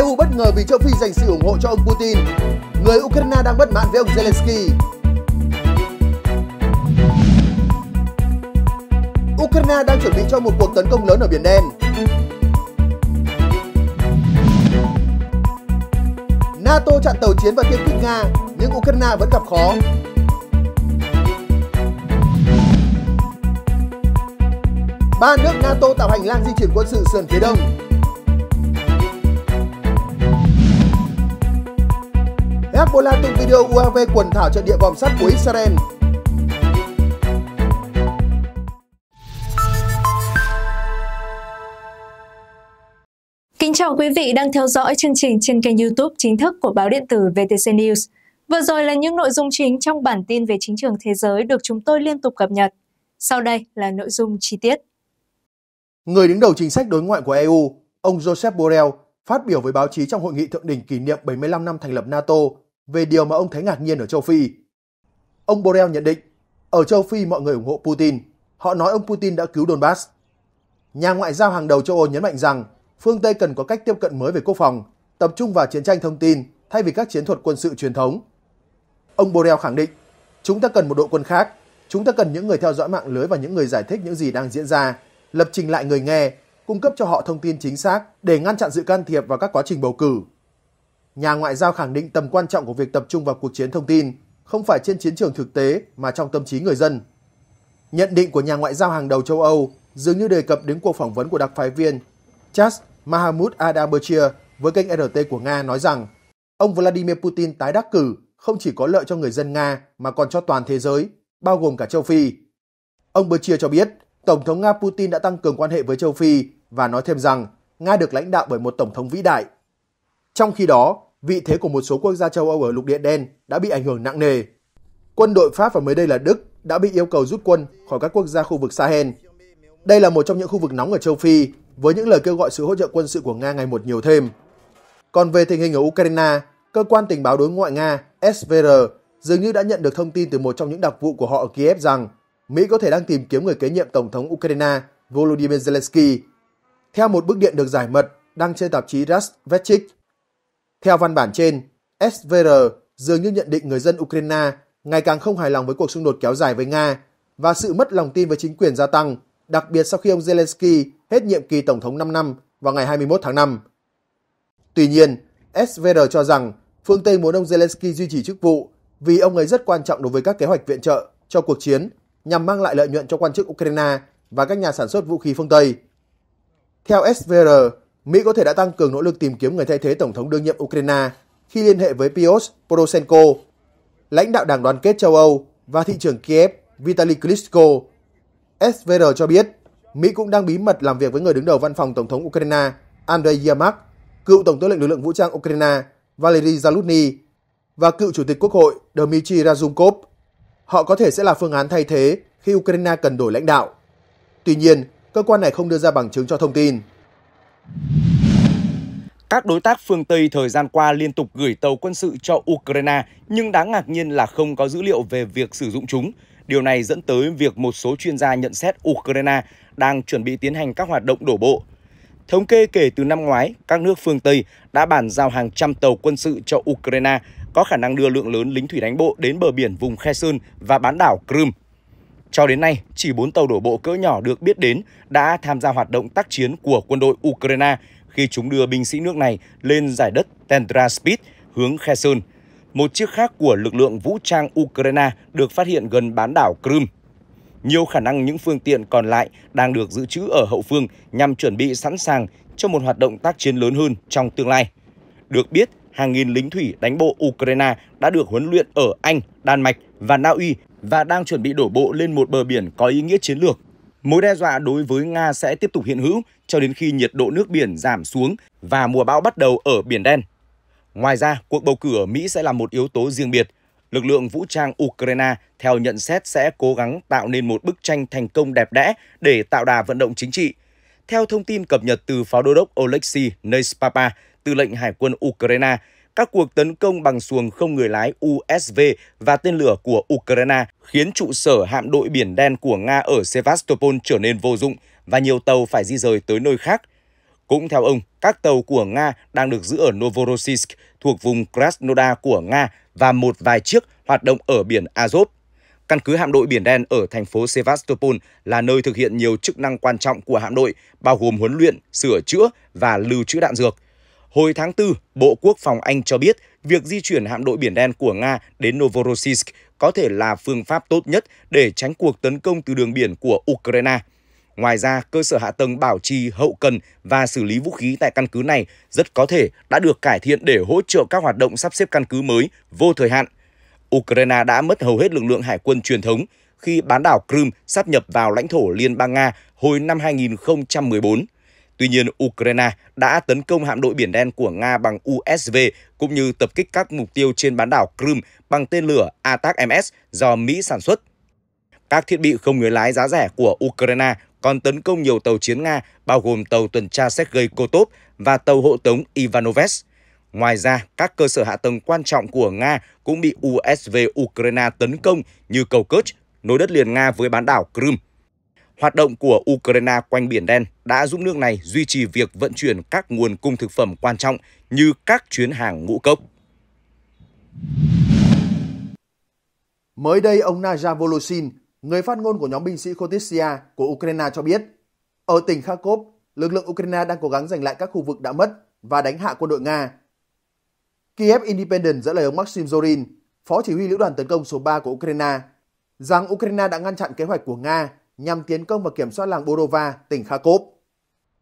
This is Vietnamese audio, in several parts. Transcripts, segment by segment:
EU bất ngờ vì châu Phi dành sự ủng hộ cho ông Putin. Người Ukraine đang bất mãn với ông Zelensky. Ukraine đang chuẩn bị cho một cuộc tấn công lớn ở Biển Đen. NATO chặn tàu chiến và tiêm kích Nga, nhưng Ukraine vẫn gặp khó. Ba nước NATO tạo hành lang di chuyển quân sự sườn phía đông, Hezbollah tung video UAV quần thảo trận địa vòng sắt của Israel. Kính chào quý vị đang theo dõi chương trình trên kênh YouTube chính thức của báo điện tử VTC News. Vừa rồi là những nội dung chính trong bản tin về chính trường thế giới được chúng tôi liên tục cập nhật. Sau đây là nội dung chi tiết. Người đứng đầu chính sách đối ngoại của EU, ông Joseph Borrell, phát biểu với báo chí trong hội nghị thượng đỉnh kỷ niệm 75 năm thành lập NATO về điều mà ông thấy ngạc nhiên ở châu Phi. Ông Borrell nhận định, ở châu Phi mọi người ủng hộ Putin, họ nói ông Putin đã cứu Donbass. Nhà ngoại giao hàng đầu châu Âu nhấn mạnh rằng phương Tây cần có cách tiếp cận mới về quốc phòng, tập trung vào chiến tranh thông tin thay vì các chiến thuật quân sự truyền thống. Ông Borrell khẳng định, chúng ta cần một đội quân khác, chúng ta cần những người theo dõi mạng lưới và những người giải thích những gì đang diễn ra, lập trình lại người nghe, cung cấp cho họ thông tin chính xác để ngăn chặn sự can thiệp vào các quá trình bầu cử nhà ngoại giao khẳng định tầm quan trọng của việc tập trung vào cuộc chiến thông tin, không phải trên chiến trường thực tế mà trong tâm trí người dân. Nhận định của nhà ngoại giao hàng đầu châu Âu dường như đề cập đến cuộc phỏng vấn của đặc phái viên Chas Mahamud Adabachir với kênh RT của Nga nói rằng ông Vladimir Putin tái đắc cử không chỉ có lợi cho người dân Nga mà còn cho toàn thế giới, bao gồm cả châu Phi. Ông Bachir cho biết Tổng thống Nga Putin đã tăng cường quan hệ với châu Phi và nói thêm rằng Nga được lãnh đạo bởi một Tổng thống vĩ đại. Trong khi đó, vị thế của một số quốc gia châu Âu ở lục địa đen đã bị ảnh hưởng nặng nề. Quân đội Pháp và mới đây là Đức đã bị yêu cầu rút quân khỏi các quốc gia khu vực Sahel. Đây là một trong những khu vực nóng ở châu Phi với những lời kêu gọi sự hỗ trợ quân sự của Nga ngày một nhiều thêm. Còn về tình hình ở Ukraine, cơ quan tình báo đối ngoại Nga SVR dường như đã nhận được thông tin từ một trong những đặc vụ của họ ở Kiev rằng Mỹ có thể đang tìm kiếm người kế nhiệm Tổng thống Ukraine Volodymyr Zelensky. Theo một bức điện được giải mật đăng trên tạp chí Rasvetchik, theo văn bản trên, SVR dường như nhận định người dân Ukraine ngày càng không hài lòng với cuộc xung đột kéo dài với Nga và sự mất lòng tin với chính quyền gia tăng, đặc biệt sau khi ông Zelensky hết nhiệm kỳ tổng thống 5 năm vào ngày 21 tháng 5. Tuy nhiên, SVR cho rằng phương Tây muốn ông Zelensky duy trì chức vụ vì ông ấy rất quan trọng đối với các kế hoạch viện trợ cho cuộc chiến nhằm mang lại lợi nhuận cho quan chức Ukraine và các nhà sản xuất vũ khí phương Tây. Theo SVR, Mỹ có thể đã tăng cường nỗ lực tìm kiếm người thay thế Tổng thống đương nhiệm Ukraine khi liên hệ với Piotr Poroshenko, lãnh đạo Đảng Đoàn kết châu Âu và thị trưởng Kiev Vitaly Klitschko. SVR cho biết Mỹ cũng đang bí mật làm việc với người đứng đầu văn phòng Tổng thống Ukraine Andrei Yermak, cựu Tổng tư lệnh lực lượng vũ trang Ukraine Valery Zaluzny và cựu Chủ tịch Quốc hội Dmitry Razumkov. Họ có thể sẽ là phương án thay thế khi Ukraine cần đổi lãnh đạo. Tuy nhiên, cơ quan này không đưa ra bằng chứng cho thông tin. Các đối tác phương Tây thời gian qua liên tục gửi tàu quân sự cho Ukraine, nhưng đáng ngạc nhiên là không có dữ liệu về việc sử dụng chúng. Điều này dẫn tới việc một số chuyên gia nhận xét Ukraine đang chuẩn bị tiến hành các hoạt động đổ bộ. Thống kê kể từ năm ngoái, các nước phương Tây đã bàn giao hàng trăm tàu quân sự cho Ukraine, có khả năng đưa lượng lớn lính thủy đánh bộ đến bờ biển vùng Kherson và bán đảo Crimea. Cho đến nay, chỉ 4 tàu đổ bộ cỡ nhỏ được biết đến đã tham gia hoạt động tác chiến của quân đội Ukraine khi chúng đưa binh sĩ nước này lên giải đất Tendra Spit hướng Kherson. Một chiếc khác của lực lượng vũ trang Ukraine được phát hiện gần bán đảo Crimea. Nhiều khả năng những phương tiện còn lại đang được giữ trữ ở hậu phương nhằm chuẩn bị sẵn sàng cho một hoạt động tác chiến lớn hơn trong tương lai. Được biết, hàng nghìn lính thủy đánh bộ Ukraine đã được huấn luyện ở Anh, Đan Mạch và Na Uy và đang chuẩn bị đổ bộ lên một bờ biển có ý nghĩa chiến lược. Mối đe dọa đối với Nga sẽ tiếp tục hiện hữu cho đến khi nhiệt độ nước biển giảm xuống và mùa bão bắt đầu ở Biển Đen. Ngoài ra, cuộc bầu cử ở Mỹ sẽ là một yếu tố riêng biệt. Lực lượng vũ trang Ukraine, theo nhận xét, sẽ cố gắng tạo nên một bức tranh thành công đẹp đẽ để tạo đà vận động chính trị. Theo thông tin cập nhật từ pháo đô đốc Oleksiy Neispapa, tư lệnh Hải quân Ukraine, các cuộc tấn công bằng xuồng không người lái USV và tên lửa của Ukraine khiến trụ sở hạm đội Biển Đen của Nga ở Sevastopol trở nên vô dụng và nhiều tàu phải di rời tới nơi khác. Cũng theo ông, các tàu của Nga đang được giữ ở Novorossiysk thuộc vùng Krasnodar của Nga và một vài chiếc hoạt động ở biển Azov. Căn cứ hạm đội Biển Đen ở thành phố Sevastopol là nơi thực hiện nhiều chức năng quan trọng của hạm đội, bao gồm huấn luyện, sửa chữa và lưu trữ đạn dược. Hồi tháng 4, Bộ Quốc phòng Anh cho biết việc di chuyển hạm đội Biển Đen của Nga đến Novorossiysk có thể là phương pháp tốt nhất để tránh cuộc tấn công từ đường biển của Ukraine. Ngoài ra, cơ sở hạ tầng bảo trì, hậu cần và xử lý vũ khí tại căn cứ này rất có thể đã được cải thiện để hỗ trợ các hoạt động sắp xếp căn cứ mới vô thời hạn. Ukraine đã mất hầu hết lực lượng hải quân truyền thống khi bán đảo Crimea sáp nhập vào lãnh thổ Liên bang Nga hồi năm 2014. Tuy nhiên, Ukraine đã tấn công hạm đội Biển Đen của Nga bằng USV cũng như tập kích các mục tiêu trên bán đảo Crimea bằng tên lửa Atac MS do Mỹ sản xuất. Các thiết bị không người lái giá rẻ của Ukraine còn tấn công nhiều tàu chiến Nga, bao gồm tàu tuần tra Sergei Kotov và tàu hộ tống Ivanovets. Ngoài ra, các cơ sở hạ tầng quan trọng của Nga cũng bị USV Ukraine tấn công như cầu Kerch, nối đất liền Nga với bán đảo Crimea. Hoạt động của Ukraine quanh Biển Đen đã giúp nước này duy trì việc vận chuyển các nguồn cung thực phẩm quan trọng như các chuyến hàng ngũ cốc. Mới đây, ông Naja Voloshin, người phát ngôn của nhóm binh sĩ Kotisia của Ukraine cho biết, ở tỉnh Kharkov, lực lượng Ukraine đang cố gắng giành lại các khu vực đã mất và đánh hạ quân đội Nga. Kiev Independent dẫn lời ông Maxim Zorin, phó chỉ huy lữ đoàn tấn công số 3 của Ukraine, rằng Ukraine đã ngăn chặn kế hoạch của Nga nhằm tiến công và kiểm soát làng Borova, tỉnh Kharkov.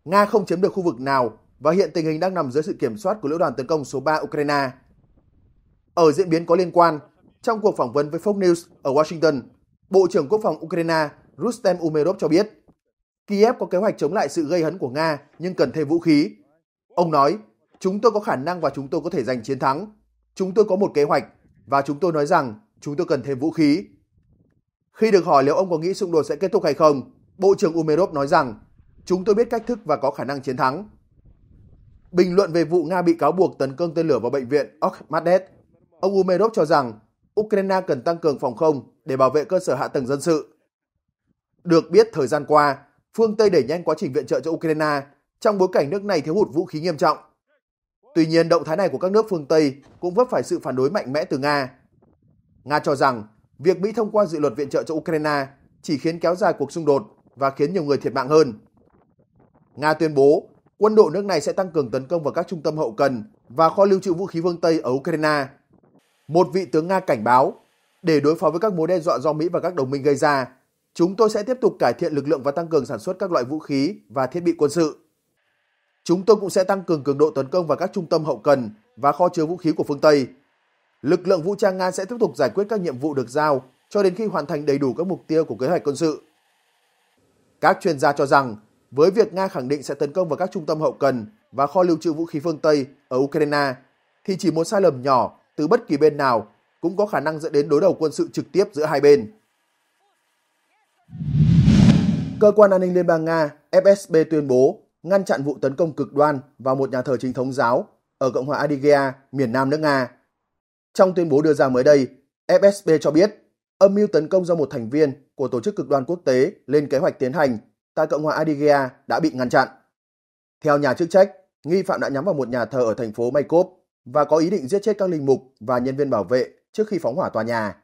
Nga không chiếm được khu vực nào và hiện tình hình đang nằm dưới sự kiểm soát của lữ đoàn tấn công số 3 Ukraine. Ở diễn biến có liên quan, trong cuộc phỏng vấn với Fox News ở Washington, Bộ trưởng Quốc phòng Ukraine Rustem Umerov cho biết Kiev có kế hoạch chống lại sự gây hấn của Nga nhưng cần thêm vũ khí. Ông nói, chúng tôi có khả năng và chúng tôi có thể giành chiến thắng. Chúng tôi có một kế hoạch và chúng tôi nói rằng chúng tôi cần thêm vũ khí. Khi được hỏi liệu ông có nghĩ xung đột sẽ kết thúc hay không, Bộ trưởng Umerov nói rằng chúng tôi biết cách thức và có khả năng chiến thắng. Bình luận về vụ Nga bị cáo buộc tấn công tên lửa vào bệnh viện Okhmadet, ông Umerov cho rằng Ukraine cần tăng cường phòng không để bảo vệ cơ sở hạ tầng dân sự. Được biết thời gian qua, phương Tây đẩy nhanh quá trình viện trợ cho Ukraine trong bối cảnh nước này thiếu hụt vũ khí nghiêm trọng. Tuy nhiên, động thái này của các nước phương Tây cũng vấp phải sự phản đối mạnh mẽ từ Nga. Nga cho rằng Việc Mỹ thông qua dự luật viện trợ cho Ukraine chỉ khiến kéo dài cuộc xung đột và khiến nhiều người thiệt mạng hơn. Nga tuyên bố quân đội nước này sẽ tăng cường tấn công vào các trung tâm hậu cần và kho lưu trữ vũ khí phương Tây ở Ukraine. Một vị tướng Nga cảnh báo, để đối phó với các mối đe dọa do Mỹ và các đồng minh gây ra, chúng tôi sẽ tiếp tục cải thiện lực lượng và tăng cường sản xuất các loại vũ khí và thiết bị quân sự. Chúng tôi cũng sẽ tăng cường cường độ tấn công vào các trung tâm hậu cần và kho chứa vũ khí của phương Tây lực lượng vũ trang Nga sẽ tiếp tục giải quyết các nhiệm vụ được giao cho đến khi hoàn thành đầy đủ các mục tiêu của kế hoạch quân sự. Các chuyên gia cho rằng, với việc Nga khẳng định sẽ tấn công vào các trung tâm hậu cần và kho lưu trữ vũ khí phương Tây ở Ukraine, thì chỉ một sai lầm nhỏ từ bất kỳ bên nào cũng có khả năng dẫn đến đối đầu quân sự trực tiếp giữa hai bên. Cơ quan an ninh Liên bang Nga FSB tuyên bố ngăn chặn vụ tấn công cực đoan vào một nhà thờ chính thống giáo ở Cộng hòa Adygea, miền nam nước Nga trong tuyên bố đưa ra mới đây, FSB cho biết âm mưu tấn công do một thành viên của tổ chức cực đoan quốc tế lên kế hoạch tiến hành tại Cộng hòa Adygea đã bị ngăn chặn. Theo nhà chức trách, nghi phạm đã nhắm vào một nhà thờ ở thành phố Maykop và có ý định giết chết các linh mục và nhân viên bảo vệ trước khi phóng hỏa tòa nhà.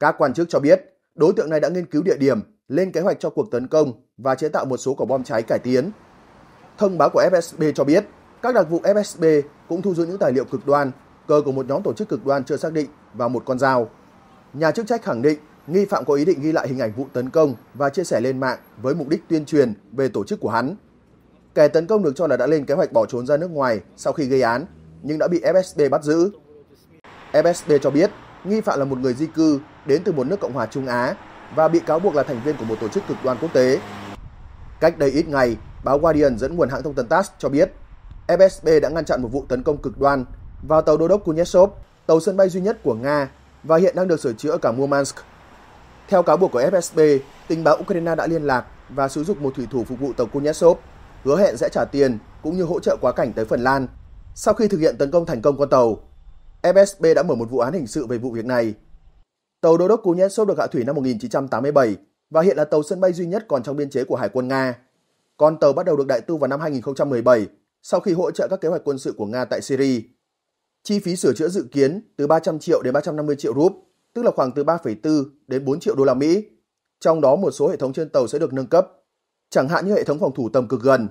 Các quan chức cho biết, đối tượng này đã nghiên cứu địa điểm, lên kế hoạch cho cuộc tấn công và chế tạo một số quả bom cháy cải tiến. Thông báo của FSB cho biết, các đặc vụ FSB cũng thu giữ những tài liệu cực đoan cơ của một nhóm tổ chức cực đoan chưa xác định và một con dao. Nhà chức trách khẳng định nghi phạm có ý định ghi lại hình ảnh vụ tấn công và chia sẻ lên mạng với mục đích tuyên truyền về tổ chức của hắn. Kẻ tấn công được cho là đã lên kế hoạch bỏ trốn ra nước ngoài sau khi gây án, nhưng đã bị FSB bắt giữ. FSB cho biết nghi phạm là một người di cư đến từ một nước Cộng hòa Trung Á và bị cáo buộc là thành viên của một tổ chức cực đoan quốc tế. Cách đây ít ngày, báo Guardian dẫn nguồn hãng thông tấn TASS cho biết FSB đã ngăn chặn một vụ tấn công cực đoan vào tàu đô đốc Kuznetsov, tàu sân bay duy nhất của Nga và hiện đang được sửa chữa ở cảng Murmansk. Theo cáo buộc của FSB, tình báo Ukraine đã liên lạc và sử dụng một thủy thủ phục vụ tàu Kuznetsov, hứa hẹn sẽ trả tiền cũng như hỗ trợ quá cảnh tới Phần Lan. Sau khi thực hiện tấn công thành công con tàu, FSB đã mở một vụ án hình sự về vụ việc này. Tàu đô đốc Kuznetsov được hạ thủy năm 1987 và hiện là tàu sân bay duy nhất còn trong biên chế của Hải quân Nga. Con tàu bắt đầu được đại tu vào năm 2017 sau khi hỗ trợ các kế hoạch quân sự của Nga tại Syria. Chi phí sửa chữa dự kiến từ 300 triệu đến 350 triệu rúp, tức là khoảng từ 3,4 đến 4 triệu đô la Mỹ. Trong đó một số hệ thống trên tàu sẽ được nâng cấp, chẳng hạn như hệ thống phòng thủ tầm cực gần.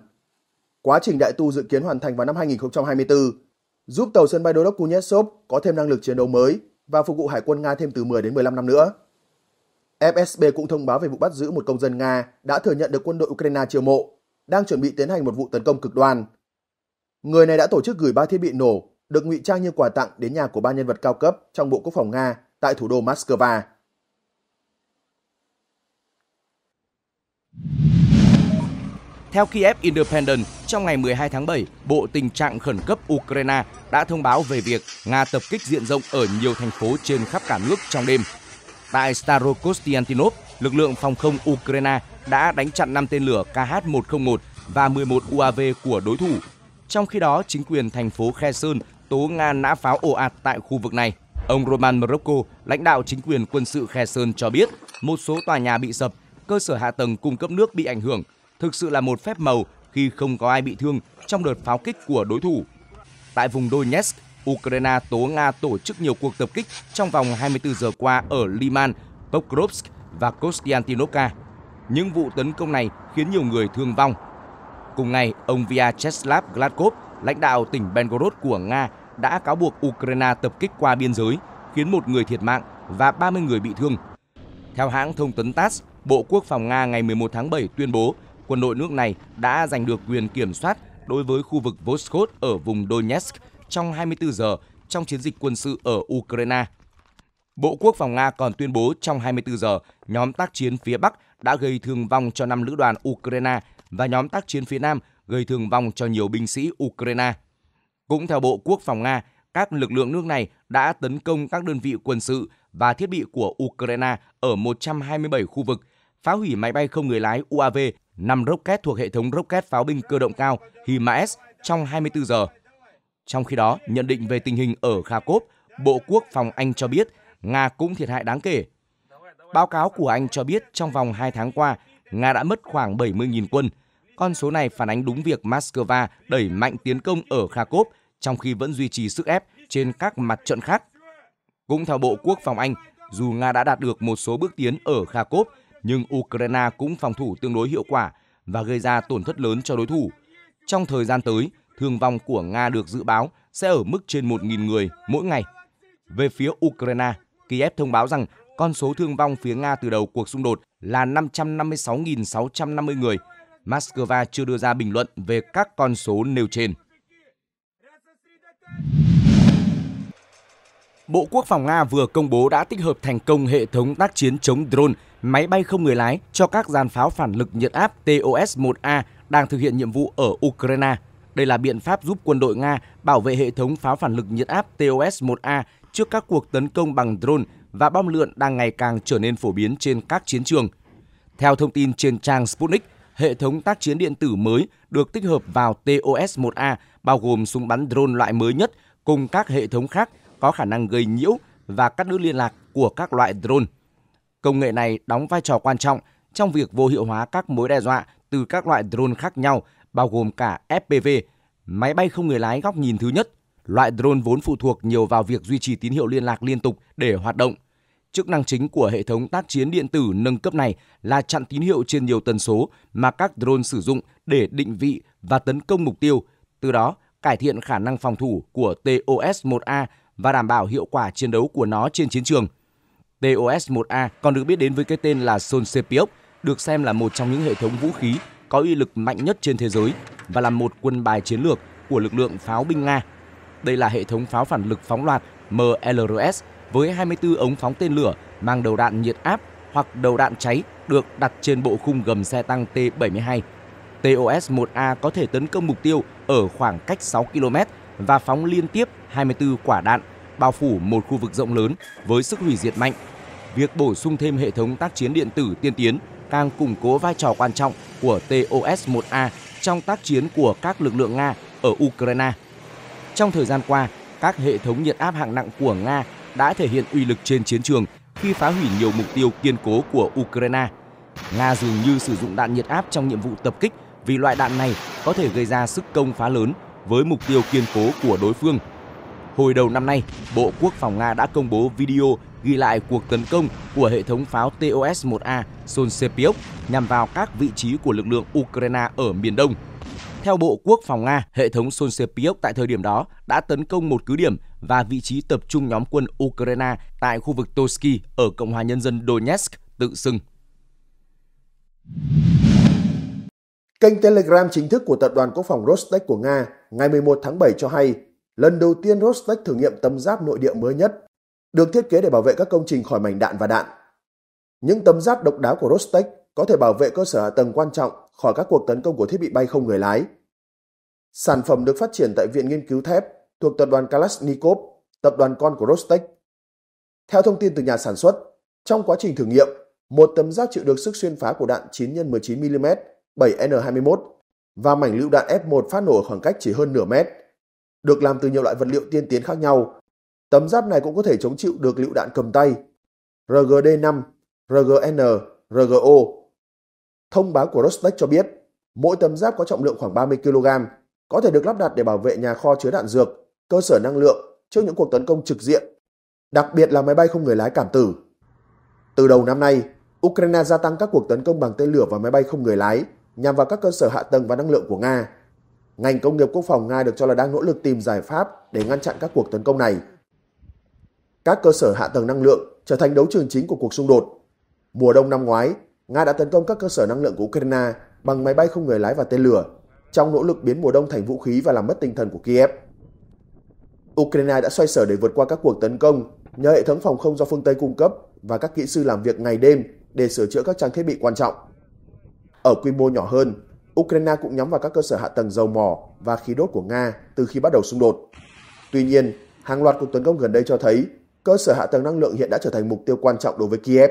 Quá trình đại tu dự kiến hoàn thành vào năm 2024, giúp tàu sân bay đô đốc Kuznetsov có thêm năng lực chiến đấu mới và phục vụ hải quân Nga thêm từ 10 đến 15 năm nữa. FSB cũng thông báo về vụ bắt giữ một công dân Nga đã thừa nhận được quân đội Ukraine chiêu mộ, đang chuẩn bị tiến hành một vụ tấn công cực đoan. Người này đã tổ chức gửi ba thiết bị nổ được ngụy trang như quà tặng đến nhà của ba nhân vật cao cấp trong Bộ Quốc phòng Nga tại thủ đô Moscow. Theo Kiev Independent, trong ngày 12 tháng 7, Bộ Tình trạng Khẩn cấp Ukraine đã thông báo về việc Nga tập kích diện rộng ở nhiều thành phố trên khắp cả nước trong đêm. Tại Starokostiantinov, lực lượng phòng không Ukraine đã đánh chặn 5 tên lửa KH-101 và 11 UAV của đối thủ. Trong khi đó, chính quyền thành phố Kherson tố Nga nã pháo ồ ạt tại khu vực này. Ông Roman Morocco, lãnh đạo chính quyền quân sự Khe Sơn cho biết, một số tòa nhà bị sập, cơ sở hạ tầng cung cấp nước bị ảnh hưởng. Thực sự là một phép màu khi không có ai bị thương trong đợt pháo kích của đối thủ. Tại vùng Donetsk, Ukraine tố Nga tổ chức nhiều cuộc tập kích trong vòng 24 giờ qua ở Liman, Pokrovsk và Kostiantynivka. Những vụ tấn công này khiến nhiều người thương vong. Cùng ngày, ông Vyacheslav Gladkov, lãnh đạo tỉnh Belgorod của Nga đã cáo buộc Ukraine tập kích qua biên giới, khiến một người thiệt mạng và 30 người bị thương. Theo hãng thông tấn TASS, Bộ Quốc phòng Nga ngày 11 tháng 7 tuyên bố quân đội nước này đã giành được quyền kiểm soát đối với khu vực Voskhod ở vùng Donetsk trong 24 giờ trong chiến dịch quân sự ở Ukraine. Bộ Quốc phòng Nga còn tuyên bố trong 24 giờ, nhóm tác chiến phía Bắc đã gây thương vong cho 5 lữ đoàn Ukraine và nhóm tác chiến phía Nam gây thương vong cho nhiều binh sĩ Ukraine. Cũng theo Bộ Quốc phòng Nga, các lực lượng nước này đã tấn công các đơn vị quân sự và thiết bị của Ukraine ở 127 khu vực, phá hủy máy bay không người lái UAV, 5 rocket thuộc hệ thống rocket pháo binh cơ động cao HIMARS trong 24 giờ. Trong khi đó, nhận định về tình hình ở Kharkov, Bộ Quốc phòng Anh cho biết Nga cũng thiệt hại đáng kể. Báo cáo của Anh cho biết trong vòng 2 tháng qua, Nga đã mất khoảng 70.000 quân, con số này phản ánh đúng việc Moscow đẩy mạnh tiến công ở Kharkov trong khi vẫn duy trì sức ép trên các mặt trận khác. Cũng theo Bộ Quốc phòng Anh, dù Nga đã đạt được một số bước tiến ở Kharkov, nhưng Ukraine cũng phòng thủ tương đối hiệu quả và gây ra tổn thất lớn cho đối thủ. Trong thời gian tới, thương vong của Nga được dự báo sẽ ở mức trên 1.000 người mỗi ngày. Về phía Ukraine, Kiev thông báo rằng con số thương vong phía Nga từ đầu cuộc xung đột là 556.650 người – Moscow chưa đưa ra bình luận về các con số nêu trên. Bộ Quốc phòng Nga vừa công bố đã tích hợp thành công hệ thống tác chiến chống drone, máy bay không người lái cho các dàn pháo phản lực nhiệt áp TOS-1A đang thực hiện nhiệm vụ ở Ukraine. Đây là biện pháp giúp quân đội Nga bảo vệ hệ thống pháo phản lực nhiệt áp TOS-1A trước các cuộc tấn công bằng drone và bom lượn đang ngày càng trở nên phổ biến trên các chiến trường. Theo thông tin trên trang Sputnik, hệ thống tác chiến điện tử mới được tích hợp vào TOS-1A, bao gồm súng bắn drone loại mới nhất cùng các hệ thống khác có khả năng gây nhiễu và cắt đứt liên lạc của các loại drone. Công nghệ này đóng vai trò quan trọng trong việc vô hiệu hóa các mối đe dọa từ các loại drone khác nhau, bao gồm cả FPV, máy bay không người lái góc nhìn thứ nhất, loại drone vốn phụ thuộc nhiều vào việc duy trì tín hiệu liên lạc liên tục để hoạt động. Chức năng chính của hệ thống tác chiến điện tử nâng cấp này là chặn tín hiệu trên nhiều tần số mà các drone sử dụng để định vị và tấn công mục tiêu, từ đó cải thiện khả năng phòng thủ của TOS-1A và đảm bảo hiệu quả chiến đấu của nó trên chiến trường. TOS-1A còn được biết đến với cái tên là Solsepiok, được xem là một trong những hệ thống vũ khí có uy lực mạnh nhất trên thế giới và là một quân bài chiến lược của lực lượng pháo binh Nga. Đây là hệ thống pháo phản lực phóng loạt MLRS với 24 ống phóng tên lửa mang đầu đạn nhiệt áp hoặc đầu đạn cháy được đặt trên bộ khung gầm xe tăng T-72. TOS-1A có thể tấn công mục tiêu ở khoảng cách 6 km và phóng liên tiếp 24 quả đạn, bao phủ một khu vực rộng lớn với sức hủy diệt mạnh. Việc bổ sung thêm hệ thống tác chiến điện tử tiên tiến càng củng cố vai trò quan trọng của TOS-1A trong tác chiến của các lực lượng Nga ở Ukraine. Trong thời gian qua, các hệ thống nhiệt áp hạng nặng của Nga đã thể hiện uy lực trên chiến trường khi phá hủy nhiều mục tiêu kiên cố của Ukraine. Nga dường như sử dụng đạn nhiệt áp trong nhiệm vụ tập kích vì loại đạn này có thể gây ra sức công phá lớn với mục tiêu kiên cố của đối phương. Hồi đầu năm nay, Bộ Quốc phòng Nga đã công bố video ghi lại cuộc tấn công của hệ thống pháo TOS-1A Sonsepiok nhằm vào các vị trí của lực lượng Ukraine ở miền Đông. Theo Bộ Quốc phòng Nga, hệ thống Sonsepiok tại thời điểm đó đã tấn công một cứ điểm và vị trí tập trung nhóm quân Ukraine tại khu vực Toski ở Cộng hòa Nhân dân Donetsk tự xưng. Kênh Telegram chính thức của tập đoàn quốc phòng Rostec của Nga ngày 11 tháng 7 cho hay, lần đầu tiên Rostec thử nghiệm tấm giáp nội địa mới nhất, được thiết kế để bảo vệ các công trình khỏi mảnh đạn và đạn. Những tấm giáp độc đáo của Rostec có thể bảo vệ cơ sở hạ tầng quan trọng khỏi các cuộc tấn công của thiết bị bay không người lái. Sản phẩm được phát triển tại Viện Nghiên cứu Thép thuộc tập đoàn Kalashnikov, tập đoàn con của Rostec. Theo thông tin từ nhà sản xuất, trong quá trình thử nghiệm, một tấm giáp chịu được sức xuyên phá của đạn 9 x 19mm 7N21 và mảnh lựu đạn F1 phát nổ ở khoảng cách chỉ hơn nửa mét. Được làm từ nhiều loại vật liệu tiên tiến khác nhau, tấm giáp này cũng có thể chống chịu được lựu đạn cầm tay RGD5, RGN, RGO. Thông báo của Rostec cho biết, mỗi tấm giáp có trọng lượng khoảng 30 kg, có thể được lắp đặt để bảo vệ nhà kho chứa đạn dược cơ sở năng lượng trước những cuộc tấn công trực diện, đặc biệt là máy bay không người lái cảm tử. Từ đầu năm nay, Ukraine gia tăng các cuộc tấn công bằng tên lửa và máy bay không người lái nhằm vào các cơ sở hạ tầng và năng lượng của Nga. Ngành công nghiệp quốc phòng Nga được cho là đang nỗ lực tìm giải pháp để ngăn chặn các cuộc tấn công này. Các cơ sở hạ tầng năng lượng trở thành đấu trường chính của cuộc xung đột. Mùa đông năm ngoái, Nga đã tấn công các cơ sở năng lượng của Ukraine bằng máy bay không người lái và tên lửa, trong nỗ lực biến mùa đông thành vũ khí và làm mất tinh thần của Kiev. Ukraine đã xoay sở để vượt qua các cuộc tấn công nhờ hệ thống phòng không do phương Tây cung cấp và các kỹ sư làm việc ngày đêm để sửa chữa các trang thiết bị quan trọng. Ở quy mô nhỏ hơn, Ukraine cũng nhắm vào các cơ sở hạ tầng dầu mỏ và khí đốt của Nga từ khi bắt đầu xung đột. Tuy nhiên, hàng loạt cuộc tấn công gần đây cho thấy cơ sở hạ tầng năng lượng hiện đã trở thành mục tiêu quan trọng đối với Kiev.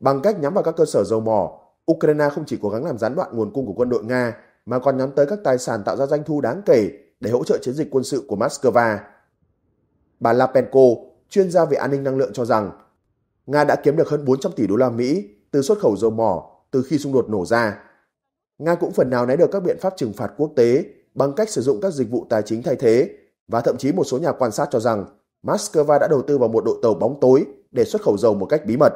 Bằng cách nhắm vào các cơ sở dầu mỏ, Ukraine không chỉ cố gắng làm gián đoạn nguồn cung của quân đội Nga mà còn nhắm tới các tài sản tạo ra doanh thu đáng kể để hỗ trợ chiến dịch quân sự của Moscow. Bà Lapenko, chuyên gia về an ninh năng lượng cho rằng Nga đã kiếm được hơn 400 tỷ đô la Mỹ từ xuất khẩu dầu mỏ từ khi xung đột nổ ra. Nga cũng phần nào né được các biện pháp trừng phạt quốc tế bằng cách sử dụng các dịch vụ tài chính thay thế và thậm chí một số nhà quan sát cho rằng Moscow đã đầu tư vào một đội tàu bóng tối để xuất khẩu dầu một cách bí mật.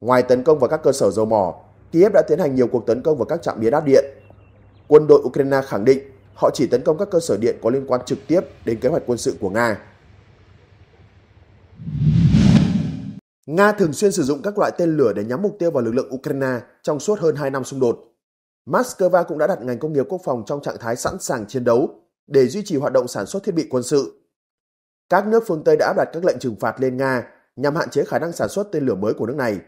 Ngoài tấn công vào các cơ sở dầu mỏ, Kiev đã tiến hành nhiều cuộc tấn công vào các trạm biến áp điện. Quân đội Ukraine khẳng định họ chỉ tấn công các cơ sở điện có liên quan trực tiếp đến kế hoạch quân sự của Nga. Nga thường xuyên sử dụng các loại tên lửa để nhắm mục tiêu vào lực lượng Ukraine trong suốt hơn 2 năm xung đột. Moscow cũng đã đặt ngành công nghiệp quốc phòng trong trạng thái sẵn sàng chiến đấu để duy trì hoạt động sản xuất thiết bị quân sự. Các nước phương Tây đã áp đặt các lệnh trừng phạt lên Nga nhằm hạn chế khả năng sản xuất tên lửa mới của nước này.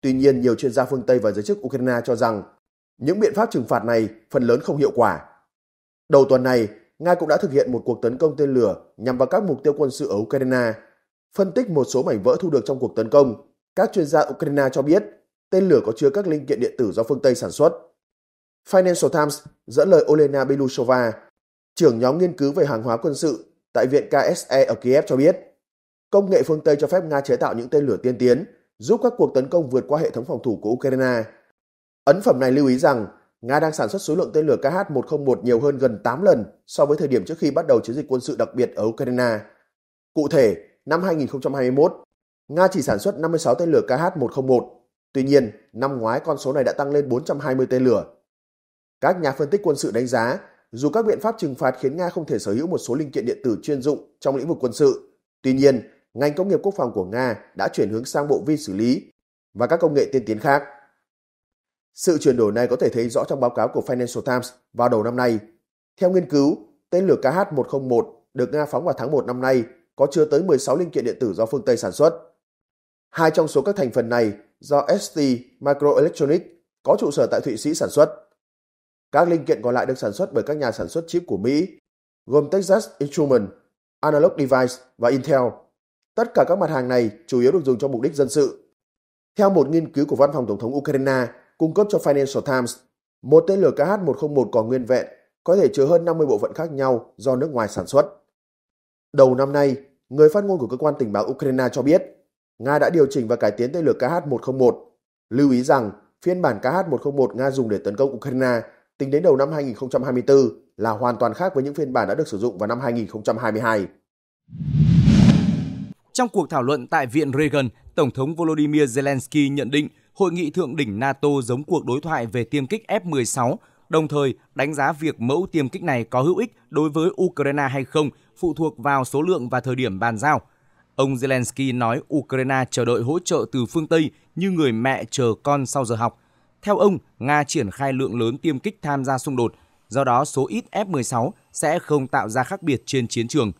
Tuy nhiên, nhiều chuyên gia phương Tây và giới chức Ukraine cho rằng những biện pháp trừng phạt này phần lớn không hiệu quả Đầu tuần này, Nga cũng đã thực hiện một cuộc tấn công tên lửa nhằm vào các mục tiêu quân sự ở Ukraine. Phân tích một số mảnh vỡ thu được trong cuộc tấn công, các chuyên gia Ukraine cho biết tên lửa có chứa các linh kiện điện tử do phương Tây sản xuất. Financial Times dẫn lời Olena Belushova, trưởng nhóm nghiên cứu về hàng hóa quân sự tại Viện KSE ở Kiev cho biết, công nghệ phương Tây cho phép Nga chế tạo những tên lửa tiên tiến, giúp các cuộc tấn công vượt qua hệ thống phòng thủ của Ukraine. Ấn phẩm này lưu ý rằng Nga đang sản xuất số lượng tên lửa KH-101 nhiều hơn gần 8 lần so với thời điểm trước khi bắt đầu chiến dịch quân sự đặc biệt ở Ukraine. Cụ thể, năm 2021, Nga chỉ sản xuất 56 tên lửa KH-101. Tuy nhiên, năm ngoái con số này đã tăng lên 420 tên lửa. Các nhà phân tích quân sự đánh giá, dù các biện pháp trừng phạt khiến Nga không thể sở hữu một số linh kiện điện tử chuyên dụng trong lĩnh vực quân sự, tuy nhiên, ngành công nghiệp quốc phòng của Nga đã chuyển hướng sang bộ vi xử lý và các công nghệ tiên tiến khác. Sự chuyển đổi này có thể thấy rõ trong báo cáo của Financial Times vào đầu năm nay. Theo nghiên cứu, tên lửa KH-101 được Nga phóng vào tháng 1 năm nay có chứa tới 16 linh kiện điện tử do phương Tây sản xuất. Hai trong số các thành phần này do ST Microelectronics có trụ sở tại Thụy Sĩ sản xuất. Các linh kiện còn lại được sản xuất bởi các nhà sản xuất chip của Mỹ, gồm Texas Instruments, Analog Device và Intel. Tất cả các mặt hàng này chủ yếu được dùng cho mục đích dân sự. Theo một nghiên cứu của Văn phòng Tổng thống Ukraine, cung cấp cho Financial Times, một tên lửa KH-101 còn nguyên vẹn có thể chứa hơn 50 bộ phận khác nhau do nước ngoài sản xuất. Đầu năm nay, người phát ngôn của cơ quan tình báo Ukraine cho biết Nga đã điều chỉnh và cải tiến tên lửa KH-101. Lưu ý rằng phiên bản KH-101 Nga dùng để tấn công Ukraine tính đến đầu năm 2024 là hoàn toàn khác với những phiên bản đã được sử dụng vào năm 2022. Trong cuộc thảo luận tại Viện Reagan, Tổng thống Volodymyr Zelensky nhận định hội nghị thượng đỉnh NATO giống cuộc đối thoại về tiêm kích F-16, đồng thời đánh giá việc mẫu tiêm kích này có hữu ích đối với Ukraine hay không phụ thuộc vào số lượng và thời điểm bàn giao. Ông Zelensky nói Ukraine chờ đợi hỗ trợ từ phương Tây như người mẹ chờ con sau giờ học. Theo ông, Nga triển khai lượng lớn tiêm kích tham gia xung đột, do đó số ít F-16 sẽ không tạo ra khác biệt trên chiến trường.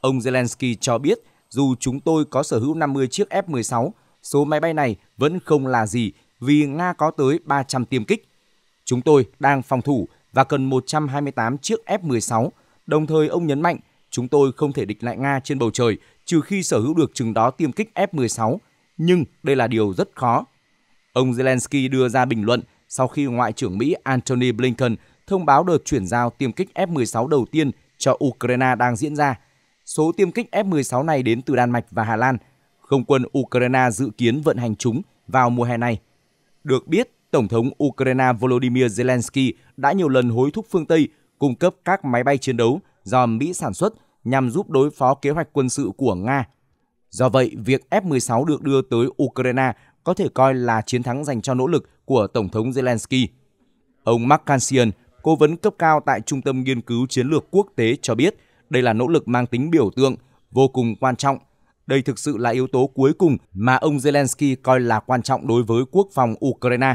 Ông Zelensky cho biết, dù chúng tôi có sở hữu 50 chiếc F-16, số máy bay này vẫn không là gì vì Nga có tới 300 tiêm kích. Chúng tôi đang phòng thủ và cần 128 chiếc F-16. Đồng thời ông nhấn mạnh, chúng tôi không thể địch lại Nga trên bầu trời trừ khi sở hữu được chừng đó tiêm kích F-16. Nhưng đây là điều rất khó. Ông Zelensky đưa ra bình luận sau khi Ngoại trưởng Mỹ Antony Blinken thông báo đợt chuyển giao tiêm kích F-16 đầu tiên cho Ukraine đang diễn ra. Số tiêm kích F-16 này đến từ Đan Mạch và Hà Lan – không quân Ukraine dự kiến vận hành chúng vào mùa hè này. Được biết, Tổng thống Ukraine Volodymyr Zelensky đã nhiều lần hối thúc phương Tây cung cấp các máy bay chiến đấu do Mỹ sản xuất nhằm giúp đối phó kế hoạch quân sự của Nga. Do vậy, việc F-16 được đưa tới Ukraine có thể coi là chiến thắng dành cho nỗ lực của Tổng thống Zelensky. Ông Mark Cancian, cố vấn cấp cao tại Trung tâm Nghiên cứu Chiến lược Quốc tế cho biết đây là nỗ lực mang tính biểu tượng, vô cùng quan trọng đây thực sự là yếu tố cuối cùng mà ông Zelensky coi là quan trọng đối với quốc phòng Ukraine.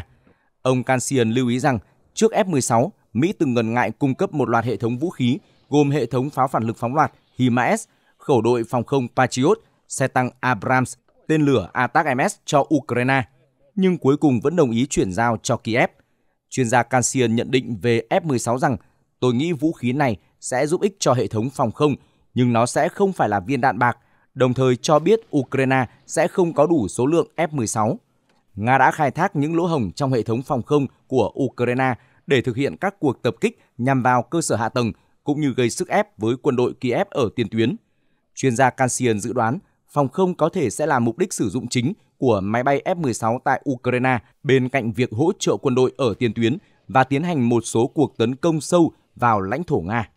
Ông Kansian lưu ý rằng, trước F-16, Mỹ từng ngần ngại cung cấp một loạt hệ thống vũ khí gồm hệ thống pháo phản lực phóng loạt HIMARS, khẩu đội phòng không Patriot, xe tăng Abrams, tên lửa Atak-MS cho Ukraine, nhưng cuối cùng vẫn đồng ý chuyển giao cho Kiev. Chuyên gia Kansian nhận định về F-16 rằng, tôi nghĩ vũ khí này sẽ giúp ích cho hệ thống phòng không, nhưng nó sẽ không phải là viên đạn bạc – đồng thời cho biết Ukraine sẽ không có đủ số lượng F-16. Nga đã khai thác những lỗ hổng trong hệ thống phòng không của Ukraine để thực hiện các cuộc tập kích nhằm vào cơ sở hạ tầng cũng như gây sức ép với quân đội Kiev ở tiền tuyến. Chuyên gia Kansian dự đoán phòng không có thể sẽ là mục đích sử dụng chính của máy bay F-16 tại Ukraine bên cạnh việc hỗ trợ quân đội ở tiền tuyến và tiến hành một số cuộc tấn công sâu vào lãnh thổ Nga.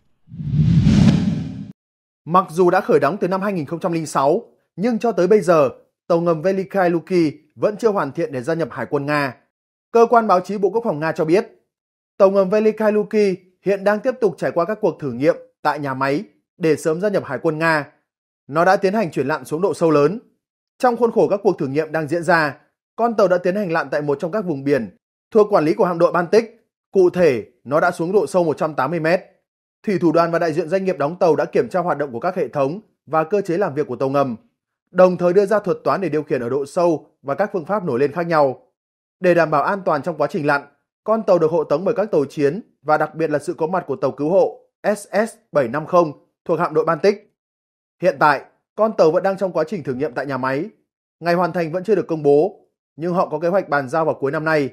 Mặc dù đã khởi đóng từ năm 2006, nhưng cho tới bây giờ, tàu ngầm Velikai Luki vẫn chưa hoàn thiện để gia nhập Hải quân Nga. Cơ quan báo chí Bộ Quốc phòng Nga cho biết, tàu ngầm Velikai Luki hiện đang tiếp tục trải qua các cuộc thử nghiệm tại nhà máy để sớm gia nhập Hải quân Nga. Nó đã tiến hành chuyển lặn xuống độ sâu lớn. Trong khuôn khổ các cuộc thử nghiệm đang diễn ra, con tàu đã tiến hành lặn tại một trong các vùng biển thuộc quản lý của hạm đội Baltic. Cụ thể, nó đã xuống độ sâu 180 mét thủy thủ đoàn và đại diện doanh nghiệp đóng tàu đã kiểm tra hoạt động của các hệ thống và cơ chế làm việc của tàu ngầm, đồng thời đưa ra thuật toán để điều khiển ở độ sâu và các phương pháp nổi lên khác nhau. Để đảm bảo an toàn trong quá trình lặn, con tàu được hộ tống bởi các tàu chiến và đặc biệt là sự có mặt của tàu cứu hộ SS-750 thuộc hạm đội Baltic. Hiện tại, con tàu vẫn đang trong quá trình thử nghiệm tại nhà máy. Ngày hoàn thành vẫn chưa được công bố, nhưng họ có kế hoạch bàn giao vào cuối năm nay.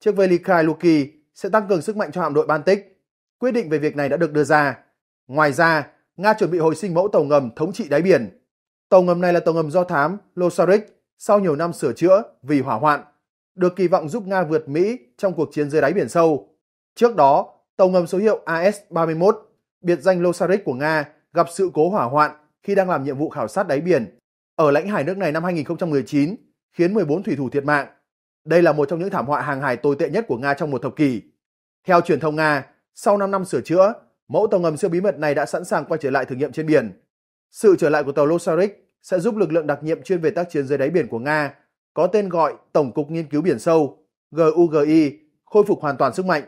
Chiếc Velikai Luki sẽ tăng cường sức mạnh cho hạm đội Baltic Quyết định về việc này đã được đưa ra. Ngoài ra, Nga chuẩn bị hồi sinh mẫu tàu ngầm thống trị đáy biển. Tàu ngầm này là tàu ngầm do thám Losaric sau nhiều năm sửa chữa vì hỏa hoạn, được kỳ vọng giúp Nga vượt Mỹ trong cuộc chiến dưới đáy biển sâu. Trước đó, tàu ngầm số hiệu AS-31, biệt danh Losaric của Nga, gặp sự cố hỏa hoạn khi đang làm nhiệm vụ khảo sát đáy biển ở lãnh hải nước này năm 2019, khiến 14 thủy thủ thiệt mạng. Đây là một trong những thảm họa hàng hải tồi tệ nhất của Nga trong một thập kỷ. Theo truyền thông Nga, sau 5 năm sửa chữa, mẫu tàu ngầm siêu bí mật này đã sẵn sàng quay trở lại thử nghiệm trên biển. Sự trở lại của tàu Losarik sẽ giúp lực lượng đặc nhiệm chuyên về tác chiến dưới đáy biển của Nga, có tên gọi Tổng cục Nghiên cứu Biển Sâu, GUGI, khôi phục hoàn toàn sức mạnh.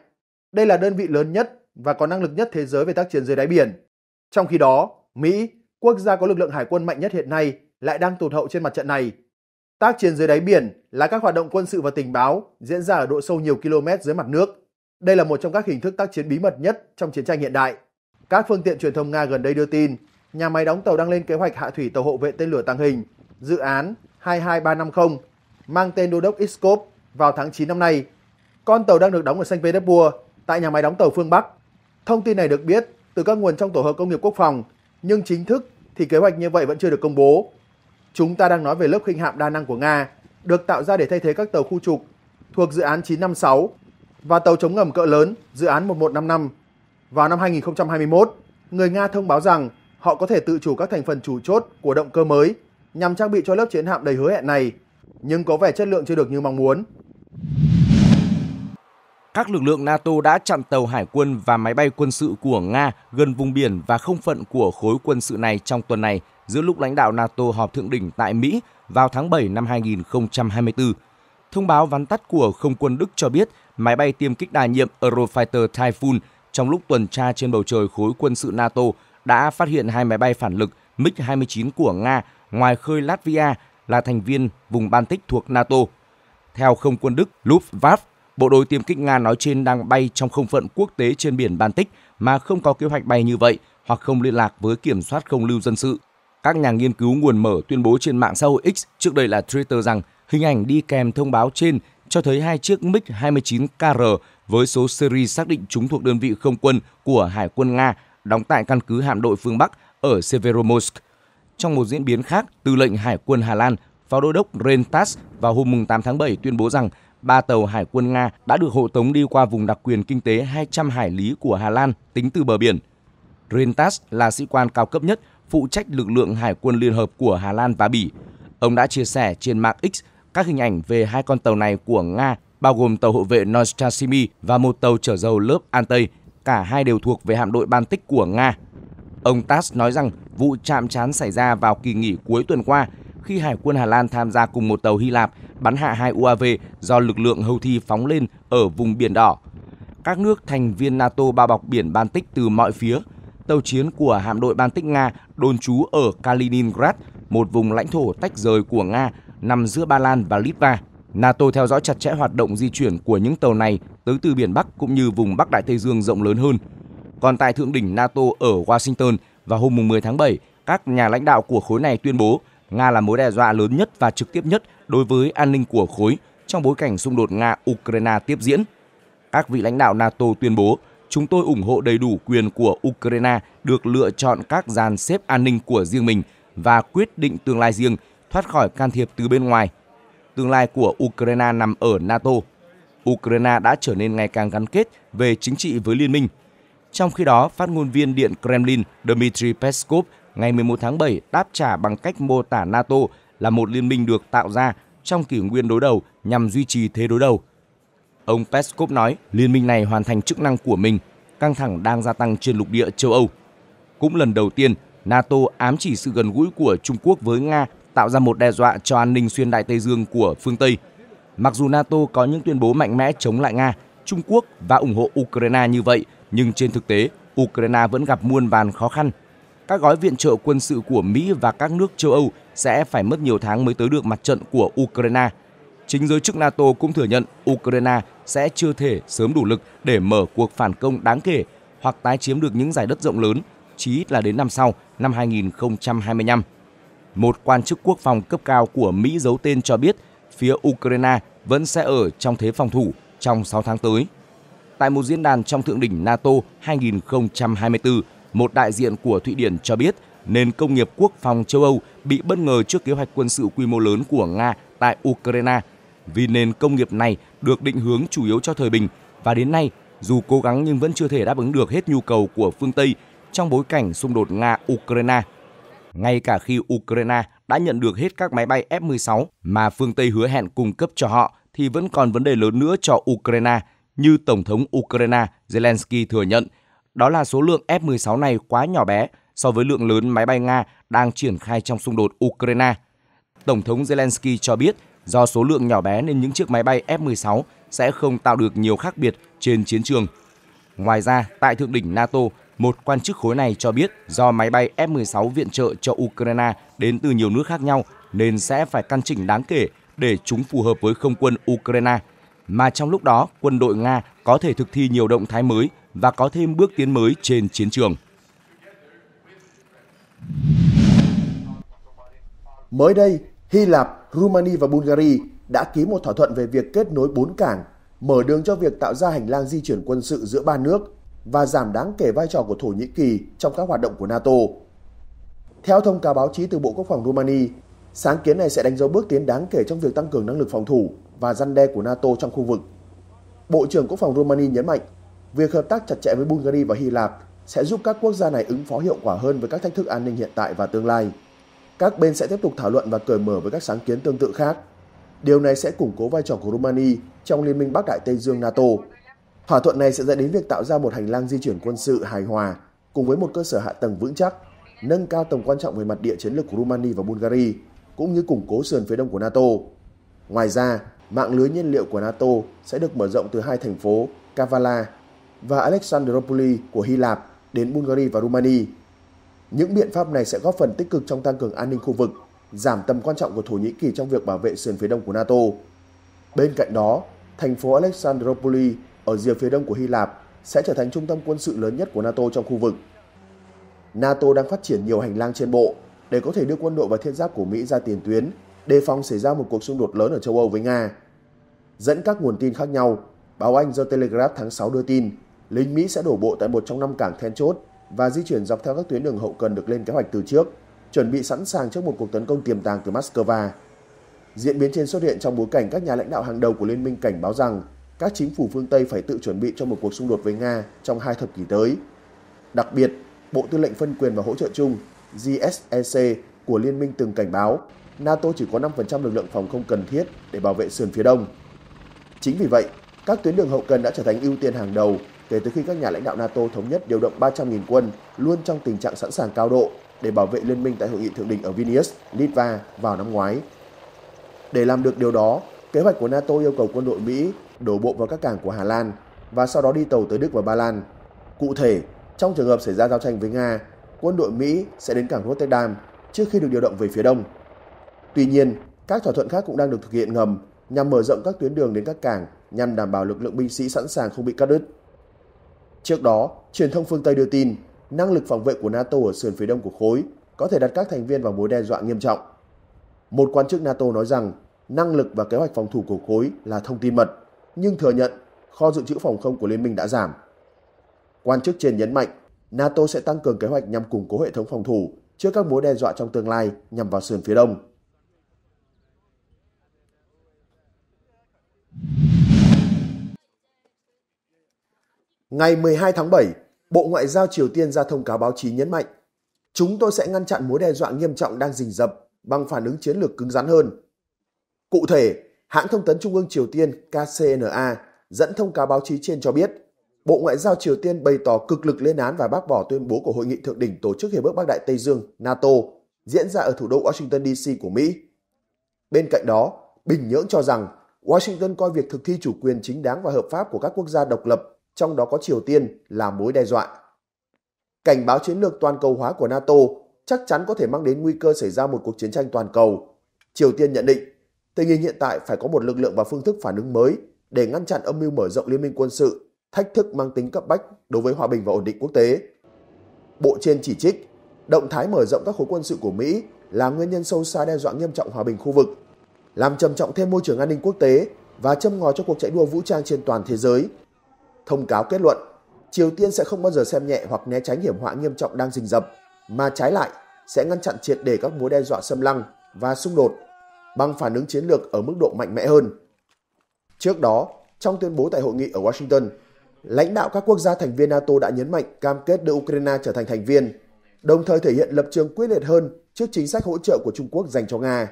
Đây là đơn vị lớn nhất và có năng lực nhất thế giới về tác chiến dưới đáy biển. Trong khi đó, Mỹ, quốc gia có lực lượng hải quân mạnh nhất hiện nay, lại đang tụt hậu trên mặt trận này. Tác chiến dưới đáy biển là các hoạt động quân sự và tình báo diễn ra ở độ sâu nhiều km dưới mặt nước đây là một trong các hình thức tác chiến bí mật nhất trong chiến tranh hiện đại. Các phương tiện truyền thông Nga gần đây đưa tin, nhà máy đóng tàu đang lên kế hoạch hạ thủy tàu hộ vệ tên lửa tàng hình, dự án 22350, mang tên đô đốc Iskov vào tháng 9 năm nay. Con tàu đang được đóng ở Saint Petersburg tại nhà máy đóng tàu phương Bắc. Thông tin này được biết từ các nguồn trong tổ hợp công nghiệp quốc phòng, nhưng chính thức thì kế hoạch như vậy vẫn chưa được công bố. Chúng ta đang nói về lớp khinh hạm đa năng của Nga, được tạo ra để thay thế các tàu khu trục thuộc dự án 956 và tàu chống ngầm cỡ lớn dự án 1155. Vào năm 2021, người Nga thông báo rằng họ có thể tự chủ các thành phần chủ chốt của động cơ mới nhằm trang bị cho lớp chiến hạm đầy hứa hẹn này, nhưng có vẻ chất lượng chưa được như mong muốn. Các lực lượng NATO đã chặn tàu hải quân và máy bay quân sự của Nga gần vùng biển và không phận của khối quân sự này trong tuần này giữa lúc lãnh đạo NATO họp thượng đỉnh tại Mỹ vào tháng 7 năm 2024 Thông báo vắn tắt của không quân Đức cho biết máy bay tiêm kích đa nhiệm Eurofighter Typhoon trong lúc tuần tra trên bầu trời khối quân sự NATO đã phát hiện hai máy bay phản lực MiG-29 của Nga ngoài khơi Latvia là thành viên vùng Baltic thuộc NATO. Theo không quân Đức Luftwaffe, bộ đội tiêm kích Nga nói trên đang bay trong không phận quốc tế trên biển Baltic mà không có kế hoạch bay như vậy hoặc không liên lạc với kiểm soát không lưu dân sự. Các nhà nghiên cứu nguồn mở tuyên bố trên mạng xã hội X trước đây là Twitter rằng Hình ảnh đi kèm thông báo trên cho thấy hai chiếc MiG-29KR với số series xác định chúng thuộc đơn vị không quân của Hải quân Nga đóng tại căn cứ hạm đội phương Bắc ở Severomorsk. Trong một diễn biến khác, tư lệnh Hải quân Hà Lan, pháo đô đốc Rentas vào hôm 8 tháng 7 tuyên bố rằng ba tàu Hải quân Nga đã được hộ tống đi qua vùng đặc quyền kinh tế 200 hải lý của Hà Lan tính từ bờ biển. Rentas là sĩ quan cao cấp nhất phụ trách lực lượng Hải quân Liên Hợp của Hà Lan và Bỉ. Ông đã chia sẻ trên mạng X các hình ảnh về hai con tàu này của Nga bao gồm tàu hộ vệ Nostasimi và một tàu chở dầu lớp Antey, cả hai đều thuộc về hạm đội Baltic của Nga. Ông Tass nói rằng vụ chạm trán xảy ra vào kỳ nghỉ cuối tuần qua khi Hải quân Hà Lan tham gia cùng một tàu Hy Lạp bắn hạ hai UAV do lực lượng hầu thi phóng lên ở vùng Biển Đỏ. Các nước thành viên NATO bao bọc biển Baltic từ mọi phía. Tàu chiến của hạm đội Baltic Nga đồn trú ở Kaliningrad, một vùng lãnh thổ tách rời của Nga nằm giữa Ba Lan và Litva. NATO theo dõi chặt chẽ hoạt động di chuyển của những tàu này tới từ biển Bắc cũng như vùng Bắc Đại Tây Dương rộng lớn hơn. Còn tại thượng đỉnh NATO ở Washington vào hôm 10 tháng 7, các nhà lãnh đạo của khối này tuyên bố Nga là mối đe dọa lớn nhất và trực tiếp nhất đối với an ninh của khối trong bối cảnh xung đột Nga-Ukraine tiếp diễn. Các vị lãnh đạo NATO tuyên bố chúng tôi ủng hộ đầy đủ quyền của Ukraine được lựa chọn các dàn xếp an ninh của riêng mình và quyết định tương lai riêng – thoát khỏi can thiệp từ bên ngoài. Tương lai của Ukraine nằm ở NATO. Ukraine đã trở nên ngày càng gắn kết về chính trị với liên minh. Trong khi đó, phát ngôn viên Điện Kremlin Dmitry Peskov ngày 11 tháng 7 đáp trả bằng cách mô tả NATO là một liên minh được tạo ra trong kỷ nguyên đối đầu nhằm duy trì thế đối đầu. Ông Peskov nói liên minh này hoàn thành chức năng của mình, căng thẳng đang gia tăng trên lục địa châu Âu. Cũng lần đầu tiên, NATO ám chỉ sự gần gũi của Trung Quốc với Nga tạo ra một đe dọa cho an ninh xuyên đại Tây Dương của phương Tây. Mặc dù NATO có những tuyên bố mạnh mẽ chống lại Nga, Trung Quốc và ủng hộ Ukraine như vậy, nhưng trên thực tế, Ukraine vẫn gặp muôn vàn khó khăn. Các gói viện trợ quân sự của Mỹ và các nước châu Âu sẽ phải mất nhiều tháng mới tới được mặt trận của Ukraine. Chính giới chức NATO cũng thừa nhận Ukraine sẽ chưa thể sớm đủ lực để mở cuộc phản công đáng kể hoặc tái chiếm được những giải đất rộng lớn, chí ít là đến năm sau, năm 2025. Một quan chức quốc phòng cấp cao của Mỹ giấu tên cho biết phía Ukraine vẫn sẽ ở trong thế phòng thủ trong 6 tháng tới. Tại một diễn đàn trong thượng đỉnh NATO 2024, một đại diện của Thụy Điển cho biết nền công nghiệp quốc phòng châu Âu bị bất ngờ trước kế hoạch quân sự quy mô lớn của Nga tại Ukraine vì nền công nghiệp này được định hướng chủ yếu cho thời bình và đến nay dù cố gắng nhưng vẫn chưa thể đáp ứng được hết nhu cầu của phương Tây trong bối cảnh xung đột Nga-Ukraine ngay cả khi Ukraine đã nhận được hết các máy bay F-16 mà phương Tây hứa hẹn cung cấp cho họ thì vẫn còn vấn đề lớn nữa cho Ukraine, như Tổng thống Ukraine Zelensky thừa nhận. Đó là số lượng F-16 này quá nhỏ bé so với lượng lớn máy bay Nga đang triển khai trong xung đột Ukraine. Tổng thống Zelensky cho biết do số lượng nhỏ bé nên những chiếc máy bay F-16 sẽ không tạo được nhiều khác biệt trên chiến trường. Ngoài ra, tại thượng đỉnh NATO, một quan chức khối này cho biết do máy bay F-16 viện trợ cho Ukraine đến từ nhiều nước khác nhau nên sẽ phải căn chỉnh đáng kể để chúng phù hợp với không quân Ukraine. Mà trong lúc đó, quân đội Nga có thể thực thi nhiều động thái mới và có thêm bước tiến mới trên chiến trường. Mới đây, Hy Lạp, Rumani và Bulgaria đã ký một thỏa thuận về việc kết nối bốn cảng, mở đường cho việc tạo ra hành lang di chuyển quân sự giữa ba nước và giảm đáng kể vai trò của Thổ Nhĩ Kỳ trong các hoạt động của NATO. Theo thông cáo báo chí từ Bộ Quốc phòng Romania, sáng kiến này sẽ đánh dấu bước tiến đáng kể trong việc tăng cường năng lực phòng thủ và răn đe của NATO trong khu vực. Bộ trưởng Quốc phòng Romania nhấn mạnh, việc hợp tác chặt chẽ với Bulgaria và Hy Lạp sẽ giúp các quốc gia này ứng phó hiệu quả hơn với các thách thức an ninh hiện tại và tương lai. Các bên sẽ tiếp tục thảo luận và cởi mở với các sáng kiến tương tự khác. Điều này sẽ củng cố vai trò của Romania trong Liên minh Bắc Đại Tây Dương NATO Thỏa thuận này sẽ dẫn đến việc tạo ra một hành lang di chuyển quân sự hài hòa cùng với một cơ sở hạ tầng vững chắc, nâng cao tầm quan trọng về mặt địa chiến lược của Romania và Bulgaria, cũng như củng cố sườn phía đông của NATO. Ngoài ra, mạng lưới nhiên liệu của NATO sẽ được mở rộng từ hai thành phố Kavala và Alexandropoli của Hy Lạp đến Bulgaria và Romania. Những biện pháp này sẽ góp phần tích cực trong tăng cường an ninh khu vực, giảm tầm quan trọng của Thổ Nhĩ Kỳ trong việc bảo vệ sườn phía đông của NATO. Bên cạnh đó, thành phố Alexandropoli ở rìa phía đông của Hy Lạp sẽ trở thành trung tâm quân sự lớn nhất của NATO trong khu vực. NATO đang phát triển nhiều hành lang trên bộ để có thể đưa quân đội và thiết giáp của Mỹ ra tiền tuyến, đề phòng xảy ra một cuộc xung đột lớn ở châu Âu với Nga. Dẫn các nguồn tin khác nhau, báo Anh The Telegraph tháng 6 đưa tin lính Mỹ sẽ đổ bộ tại một trong năm cảng then chốt và di chuyển dọc theo các tuyến đường hậu cần được lên kế hoạch từ trước, chuẩn bị sẵn sàng trước một cuộc tấn công tiềm tàng từ Moscow. Diễn biến trên xuất hiện trong bối cảnh các nhà lãnh đạo hàng đầu của Liên minh cảnh báo rằng các chính phủ phương Tây phải tự chuẩn bị cho một cuộc xung đột với Nga trong hai thập kỷ tới. Đặc biệt, Bộ Tư lệnh Phân quyền và Hỗ trợ chung GSEC của Liên minh từng cảnh báo NATO chỉ có 5% lực lượng phòng không cần thiết để bảo vệ sườn phía đông. Chính vì vậy, các tuyến đường hậu cần đã trở thành ưu tiên hàng đầu kể từ khi các nhà lãnh đạo NATO thống nhất điều động 300.000 quân luôn trong tình trạng sẵn sàng cao độ để bảo vệ liên minh tại hội nghị thượng đỉnh ở Vilnius, Litva vào năm ngoái. Để làm được điều đó, kế hoạch của NATO yêu cầu quân đội Mỹ đổ bộ vào các cảng của Hà Lan và sau đó đi tàu tới Đức và Ba Lan. Cụ thể, trong trường hợp xảy ra giao tranh với Nga, quân đội Mỹ sẽ đến cảng Rotterdam trước khi được điều động về phía đông. Tuy nhiên, các thỏa thuận khác cũng đang được thực hiện ngầm nhằm mở rộng các tuyến đường đến các cảng nhằm đảm bảo lực lượng binh sĩ sẵn sàng không bị cắt đứt. Trước đó, truyền thông phương Tây đưa tin năng lực phòng vệ của NATO ở sườn phía đông của khối có thể đặt các thành viên vào mối đe dọa nghiêm trọng. Một quan chức NATO nói rằng năng lực và kế hoạch phòng thủ của khối là thông tin mật nhưng thừa nhận kho dự trữ phòng không của Liên minh đã giảm. Quan chức trên nhấn mạnh, NATO sẽ tăng cường kế hoạch nhằm củng cố hệ thống phòng thủ trước các mối đe dọa trong tương lai nhằm vào sườn phía đông. Ngày 12 tháng 7, Bộ Ngoại giao Triều Tiên ra thông cáo báo chí nhấn mạnh Chúng tôi sẽ ngăn chặn mối đe dọa nghiêm trọng đang rình rập bằng phản ứng chiến lược cứng rắn hơn. Cụ thể, Hãng thông tấn Trung ương Triều Tiên KCNA dẫn thông cáo báo chí trên cho biết, Bộ Ngoại giao Triều Tiên bày tỏ cực lực lên án và bác bỏ tuyên bố của Hội nghị Thượng đỉnh Tổ chức Hiệp ước Bắc Đại Tây Dương NATO diễn ra ở thủ đô Washington DC của Mỹ. Bên cạnh đó, Bình Nhưỡng cho rằng Washington coi việc thực thi chủ quyền chính đáng và hợp pháp của các quốc gia độc lập, trong đó có Triều Tiên, là mối đe dọa. Cảnh báo chiến lược toàn cầu hóa của NATO chắc chắn có thể mang đến nguy cơ xảy ra một cuộc chiến tranh toàn cầu. Triều Tiên nhận định Tình hình hiện tại phải có một lực lượng và phương thức phản ứng mới để ngăn chặn âm mưu mở rộng liên minh quân sự, thách thức mang tính cấp bách đối với hòa bình và ổn định quốc tế. Bộ trên chỉ trích, động thái mở rộng các khối quân sự của Mỹ là nguyên nhân sâu xa đe dọa nghiêm trọng hòa bình khu vực, làm trầm trọng thêm môi trường an ninh quốc tế và châm ngòi cho cuộc chạy đua vũ trang trên toàn thế giới. Thông cáo kết luận, Triều Tiên sẽ không bao giờ xem nhẹ hoặc né tránh hiểm họa nghiêm trọng đang rình rập, mà trái lại sẽ ngăn chặn triệt để các mối đe dọa xâm lăng và xung đột bằng phản ứng chiến lược ở mức độ mạnh mẽ hơn. Trước đó, trong tuyên bố tại hội nghị ở Washington, lãnh đạo các quốc gia thành viên NATO đã nhấn mạnh cam kết đưa Ukraine trở thành thành viên, đồng thời thể hiện lập trường quyết liệt hơn trước chính sách hỗ trợ của Trung Quốc dành cho Nga.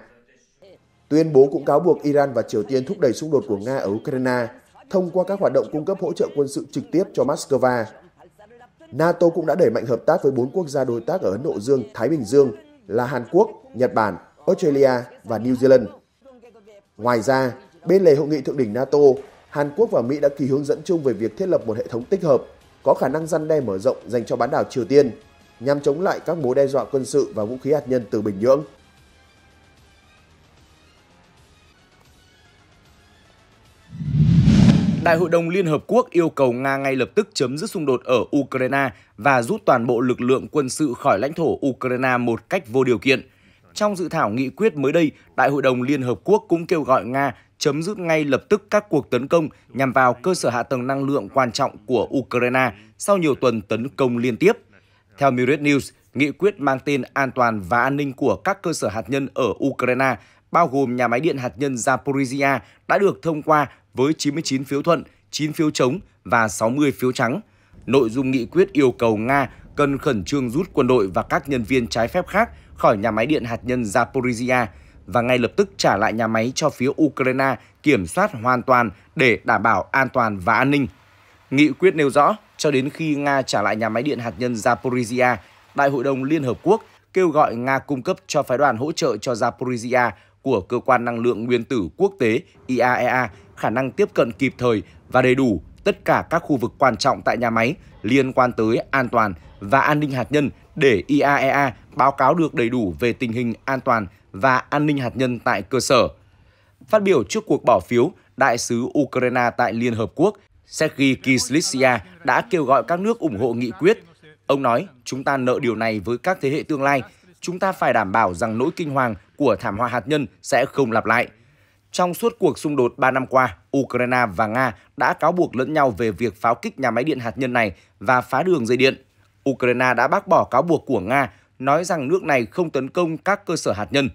Tuyên bố cũng cáo buộc Iran và Triều Tiên thúc đẩy xung đột của Nga ở Ukraine thông qua các hoạt động cung cấp hỗ trợ quân sự trực tiếp cho Moscow. NATO cũng đã đẩy mạnh hợp tác với bốn quốc gia đối tác ở Ấn Độ Dương, Thái Bình Dương là Hàn Quốc, Nhật Bản Australia và New Zealand. Ngoài ra, bên lề hội nghị thượng đỉnh NATO, Hàn Quốc và Mỹ đã ký hướng dẫn chung về việc thiết lập một hệ thống tích hợp có khả năng răn đe mở rộng dành cho bán đảo Triều Tiên nhằm chống lại các mối đe dọa quân sự và vũ khí hạt nhân từ Bình Nhưỡng. Đại hội đồng Liên Hợp Quốc yêu cầu Nga ngay lập tức chấm dứt xung đột ở Ukraine và rút toàn bộ lực lượng quân sự khỏi lãnh thổ Ukraine một cách vô điều kiện – trong dự thảo nghị quyết mới đây, Đại hội đồng Liên Hợp Quốc cũng kêu gọi Nga chấm dứt ngay lập tức các cuộc tấn công nhằm vào cơ sở hạ tầng năng lượng quan trọng của Ukraine sau nhiều tuần tấn công liên tiếp. Theo Miret News, nghị quyết mang tên An toàn và an ninh của các cơ sở hạt nhân ở Ukraine, bao gồm nhà máy điện hạt nhân Zaporizhia, đã được thông qua với 99 phiếu thuận, 9 phiếu chống và 60 phiếu trắng. Nội dung nghị quyết yêu cầu Nga cần khẩn trương rút quân đội và các nhân viên trái phép khác khỏi nhà máy điện hạt nhân Zaporizhia và ngay lập tức trả lại nhà máy cho phía Ukraine kiểm soát hoàn toàn để đảm bảo an toàn và an ninh. Nghị quyết nêu rõ, cho đến khi Nga trả lại nhà máy điện hạt nhân Zaporizhia, Đại hội đồng Liên Hợp Quốc kêu gọi Nga cung cấp cho phái đoàn hỗ trợ cho Zaporizhia của Cơ quan Năng lượng Nguyên tử Quốc tế IAEA e khả năng tiếp cận kịp thời và đầy đủ tất cả các khu vực quan trọng tại nhà máy liên quan tới an toàn và an ninh hạt nhân để IAEA e báo cáo được đầy đủ về tình hình an toàn và an ninh hạt nhân tại cơ sở. Phát biểu trước cuộc bỏ phiếu, đại sứ Ukraine tại Liên Hợp Quốc Sergei Kislytsia đã kêu gọi các nước ủng hộ nghị quyết. Ông nói, chúng ta nợ điều này với các thế hệ tương lai. Chúng ta phải đảm bảo rằng nỗi kinh hoàng của thảm họa hạt nhân sẽ không lặp lại. Trong suốt cuộc xung đột 3 năm qua, Ukraine và Nga đã cáo buộc lẫn nhau về việc pháo kích nhà máy điện hạt nhân này và phá đường dây điện. Ukraine đã bác bỏ cáo buộc của Nga nói rằng nước này không tấn công các cơ sở hạt nhân.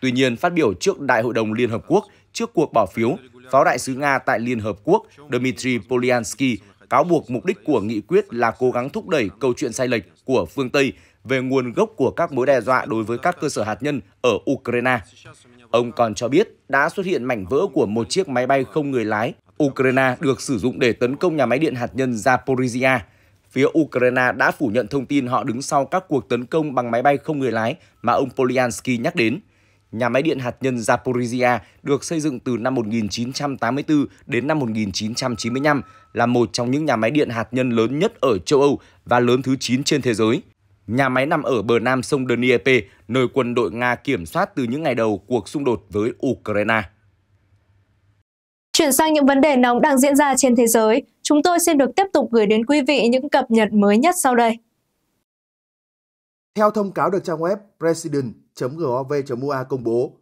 Tuy nhiên, phát biểu trước Đại hội đồng Liên Hợp Quốc trước cuộc bỏ phiếu, phó đại sứ Nga tại Liên Hợp Quốc Dmitry Polyansky cáo buộc mục đích của nghị quyết là cố gắng thúc đẩy câu chuyện sai lệch của phương Tây về nguồn gốc của các mối đe dọa đối với các cơ sở hạt nhân ở Ukraine. Ông còn cho biết đã xuất hiện mảnh vỡ của một chiếc máy bay không người lái Ukraine được sử dụng để tấn công nhà máy điện hạt nhân Zaporizhia, phía Ukraine đã phủ nhận thông tin họ đứng sau các cuộc tấn công bằng máy bay không người lái mà ông Polyansky nhắc đến. Nhà máy điện hạt nhân Zaporizhia được xây dựng từ năm 1984 đến năm 1995 là một trong những nhà máy điện hạt nhân lớn nhất ở châu Âu và lớn thứ 9 trên thế giới. Nhà máy nằm ở bờ nam sông Dnieper, nơi quân đội Nga kiểm soát từ những ngày đầu cuộc xung đột với Ukraine. Chuyển sang những vấn đề nóng đang diễn ra trên thế giới, Chúng tôi xin được tiếp tục gửi đến quý vị những cập nhật mới nhất sau đây. Theo thông cáo được trang web president.gov.ua công bố,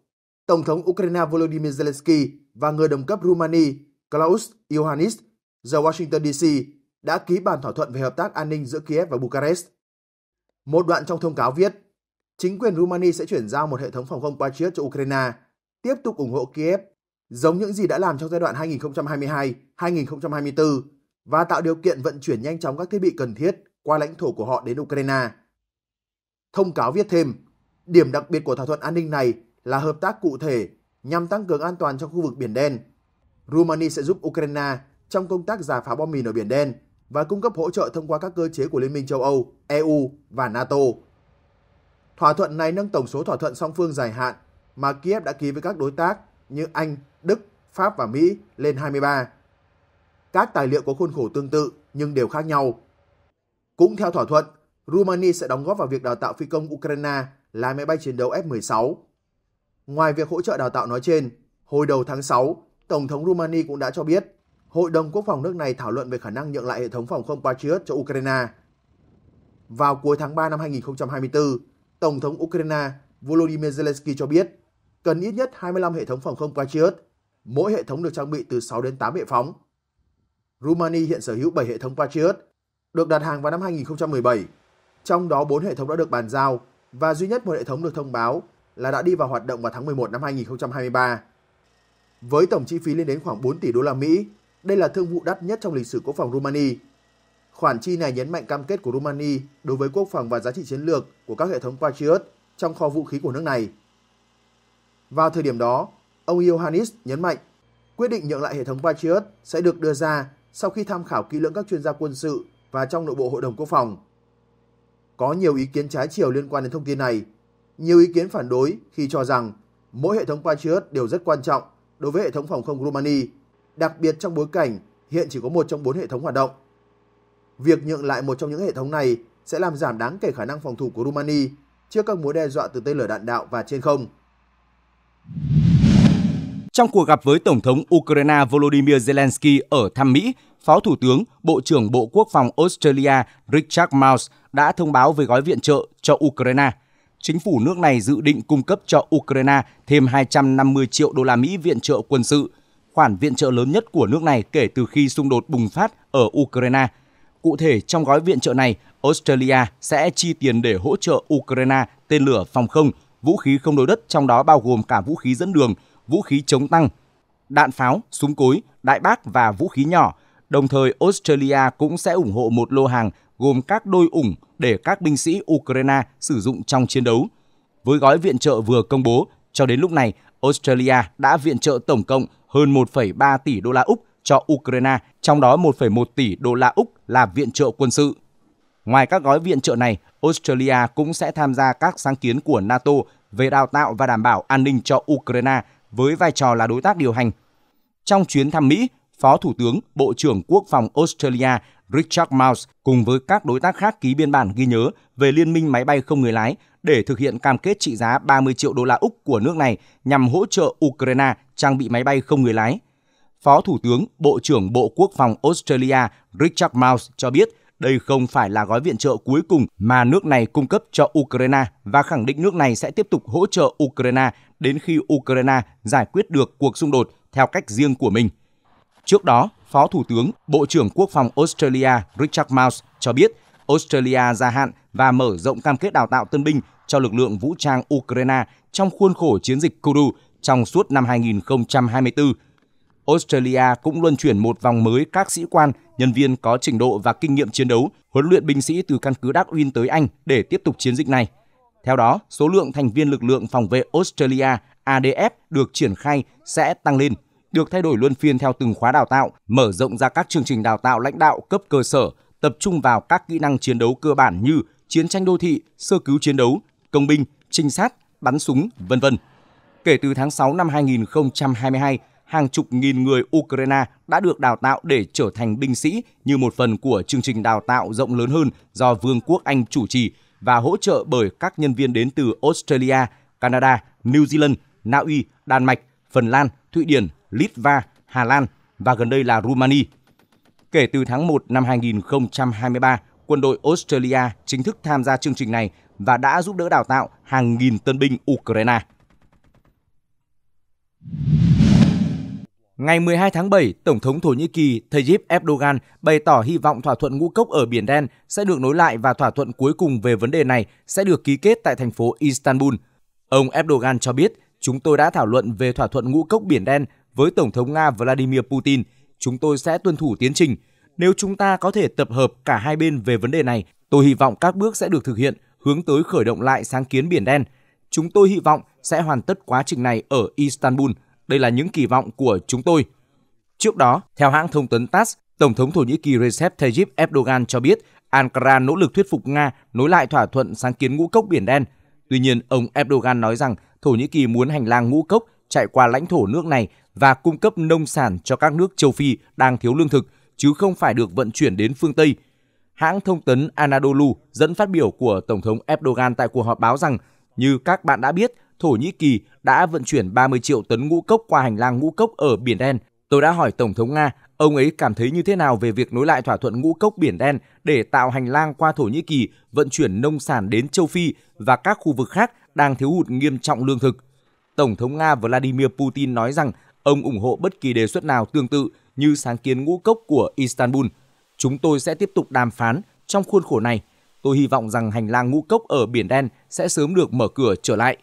Tổng thống Ukraine Volodymyr Zelensky và người đồng cấp Rumani Klaus Iohannis giờ Washington DC đã ký bản thỏa thuận về hợp tác an ninh giữa Kiev và Bucharest. Một đoạn trong thông cáo viết, chính quyền Rumani sẽ chuyển giao một hệ thống phòng không Patriot cho Ukraine, tiếp tục ủng hộ Kiev, giống những gì đã làm trong giai đoạn 2022-2024 và tạo điều kiện vận chuyển nhanh chóng các thiết bị cần thiết qua lãnh thổ của họ đến Ukraine. Thông cáo viết thêm, điểm đặc biệt của thỏa thuận an ninh này là hợp tác cụ thể nhằm tăng cường an toàn trong khu vực Biển Đen. Rumani sẽ giúp Ukraine trong công tác giả phá bom mìn ở Biển Đen và cung cấp hỗ trợ thông qua các cơ chế của Liên minh châu Âu, EU và NATO. Thỏa thuận này nâng tổng số thỏa thuận song phương dài hạn mà Kiev đã ký với các đối tác như Anh, Đức, Pháp và Mỹ lên 23. Các tài liệu có khuôn khổ tương tự nhưng đều khác nhau. Cũng theo thỏa thuận, Rumani sẽ đóng góp vào việc đào tạo phi công Ukraine lái máy bay chiến đấu F-16. Ngoài việc hỗ trợ đào tạo nói trên, hồi đầu tháng 6, Tổng thống Rumani cũng đã cho biết Hội đồng Quốc phòng nước này thảo luận về khả năng nhượng lại hệ thống phòng không Patriot cho Ukraine. Vào cuối tháng 3 năm 2024, Tổng thống Ukraine Volodymyr Zelensky cho biết cần ít nhất 25 hệ thống phòng không Patriot, mỗi hệ thống được trang bị từ 6 đến 8 hệ phóng Rumani hiện sở hữu 7 hệ thống Patriot, được đặt hàng vào năm 2017, trong đó 4 hệ thống đã được bàn giao và duy nhất một hệ thống được thông báo là đã đi vào hoạt động vào tháng 11 năm 2023. Với tổng chi phí lên đến khoảng 4 tỷ đô la Mỹ, đây là thương vụ đắt nhất trong lịch sử quốc phòng Rumani. Khoản chi này nhấn mạnh cam kết của Rumani đối với quốc phòng và giá trị chiến lược của các hệ thống Patriot trong kho vũ khí của nước này. Vào thời điểm đó, ông Iohannis nhấn mạnh quyết định nhượng lại hệ thống Patriot sẽ được đưa ra sau khi tham khảo kỹ lưỡng các chuyên gia quân sự và trong nội bộ Hội đồng Quốc phòng. Có nhiều ý kiến trái chiều liên quan đến thông tin này. Nhiều ý kiến phản đối khi cho rằng mỗi hệ thống Patriot đều rất quan trọng đối với hệ thống phòng không Rumani, đặc biệt trong bối cảnh hiện chỉ có một trong bốn hệ thống hoạt động. Việc nhượng lại một trong những hệ thống này sẽ làm giảm đáng kể khả năng phòng thủ của Rumani trước các mối đe dọa từ tên lửa đạn đạo và trên không. Trong cuộc gặp với Tổng thống Ukraine Volodymyr Zelensky ở thăm Mỹ, Phó Thủ tướng, Bộ trưởng Bộ Quốc phòng Australia Richard Miles đã thông báo về gói viện trợ cho Ukraine. Chính phủ nước này dự định cung cấp cho Ukraine thêm 250 triệu đô la Mỹ viện trợ quân sự, khoản viện trợ lớn nhất của nước này kể từ khi xung đột bùng phát ở Ukraine. Cụ thể, trong gói viện trợ này, Australia sẽ chi tiền để hỗ trợ Ukraine tên lửa phòng không, vũ khí không đối đất trong đó bao gồm cả vũ khí dẫn đường – vũ khí chống tăng, đạn pháo, súng cối, đại bác và vũ khí nhỏ. Đồng thời, Australia cũng sẽ ủng hộ một lô hàng gồm các đôi ủng để các binh sĩ Ukraine sử dụng trong chiến đấu. Với gói viện trợ vừa công bố, cho đến lúc này, Australia đã viện trợ tổng cộng hơn 1,3 tỷ đô la Úc cho Ukraine, trong đó 1,1 tỷ đô la Úc là viện trợ quân sự. Ngoài các gói viện trợ này, Australia cũng sẽ tham gia các sáng kiến của NATO về đào tạo và đảm bảo an ninh cho Ukraine với vai trò là đối tác điều hành. Trong chuyến thăm Mỹ, Phó Thủ tướng, Bộ trưởng Quốc phòng Australia Richard Miles cùng với các đối tác khác ký biên bản ghi nhớ về liên minh máy bay không người lái để thực hiện cam kết trị giá 30 triệu đô la Úc của nước này nhằm hỗ trợ Ukraine trang bị máy bay không người lái. Phó Thủ tướng, Bộ trưởng Bộ Quốc phòng Australia Richard Miles cho biết đây không phải là gói viện trợ cuối cùng mà nước này cung cấp cho Ukraine và khẳng định nước này sẽ tiếp tục hỗ trợ Ukraine đến khi Ukraine giải quyết được cuộc xung đột theo cách riêng của mình. Trước đó, Phó Thủ tướng, Bộ trưởng Quốc phòng Australia Richard Miles cho biết Australia gia hạn và mở rộng cam kết đào tạo tân binh cho lực lượng vũ trang Ukraine trong khuôn khổ chiến dịch Kourou trong suốt năm 2024. Australia cũng luân chuyển một vòng mới các sĩ quan, nhân viên có trình độ và kinh nghiệm chiến đấu, huấn luyện binh sĩ từ căn cứ Darwin tới Anh để tiếp tục chiến dịch này. Theo đó, số lượng thành viên lực lượng phòng vệ Australia ADF được triển khai sẽ tăng lên, được thay đổi luân phiên theo từng khóa đào tạo, mở rộng ra các chương trình đào tạo lãnh đạo cấp cơ sở, tập trung vào các kỹ năng chiến đấu cơ bản như chiến tranh đô thị, sơ cứu chiến đấu, công binh, trinh sát, bắn súng, vân vân. Kể từ tháng 6 năm 2022, hàng chục nghìn người Ukraine đã được đào tạo để trở thành binh sĩ như một phần của chương trình đào tạo rộng lớn hơn do Vương quốc Anh chủ trì và hỗ trợ bởi các nhân viên đến từ Australia, Canada, New Zealand, Na Uy, Đan Mạch, Phần Lan, Thụy Điển, Litva, Hà Lan và gần đây là Rumani. Kể từ tháng 1 năm 2023, quân đội Australia chính thức tham gia chương trình này và đã giúp đỡ đào tạo hàng nghìn tân binh Ukraine. Ngày 12 tháng 7, Tổng thống Thổ Nhĩ Kỳ Tayyip Erdogan bày tỏ hy vọng thỏa thuận ngũ cốc ở Biển Đen sẽ được nối lại và thỏa thuận cuối cùng về vấn đề này sẽ được ký kết tại thành phố Istanbul. Ông Erdogan cho biết, chúng tôi đã thảo luận về thỏa thuận ngũ cốc Biển Đen với Tổng thống Nga Vladimir Putin. Chúng tôi sẽ tuân thủ tiến trình. Nếu chúng ta có thể tập hợp cả hai bên về vấn đề này, tôi hy vọng các bước sẽ được thực hiện hướng tới khởi động lại sáng kiến Biển Đen. Chúng tôi hy vọng sẽ hoàn tất quá trình này ở Istanbul – đây là những kỳ vọng của chúng tôi. Trước đó, theo hãng thông tấn TASS, Tổng thống Thổ Nhĩ Kỳ Recep Tayyip Erdogan cho biết Ankara nỗ lực thuyết phục Nga nối lại thỏa thuận sáng kiến ngũ cốc Biển Đen. Tuy nhiên, ông Erdogan nói rằng Thổ Nhĩ Kỳ muốn hành lang ngũ cốc chạy qua lãnh thổ nước này và cung cấp nông sản cho các nước châu Phi đang thiếu lương thực, chứ không phải được vận chuyển đến phương Tây. Hãng thông tấn Anadolu dẫn phát biểu của Tổng thống Erdogan tại cuộc họp báo rằng, như các bạn đã biết, Thổ Nhĩ Kỳ đã vận chuyển 30 triệu tấn ngũ cốc qua hành lang ngũ cốc ở Biển Đen. Tôi đã hỏi Tổng thống Nga, ông ấy cảm thấy như thế nào về việc nối lại thỏa thuận ngũ cốc Biển Đen để tạo hành lang qua Thổ Nhĩ Kỳ vận chuyển nông sản đến châu Phi và các khu vực khác đang thiếu hụt nghiêm trọng lương thực. Tổng thống Nga Vladimir Putin nói rằng ông ủng hộ bất kỳ đề xuất nào tương tự như sáng kiến ngũ cốc của Istanbul. Chúng tôi sẽ tiếp tục đàm phán trong khuôn khổ này. Tôi hy vọng rằng hành lang ngũ cốc ở Biển Đen sẽ sớm được mở cửa trở lại.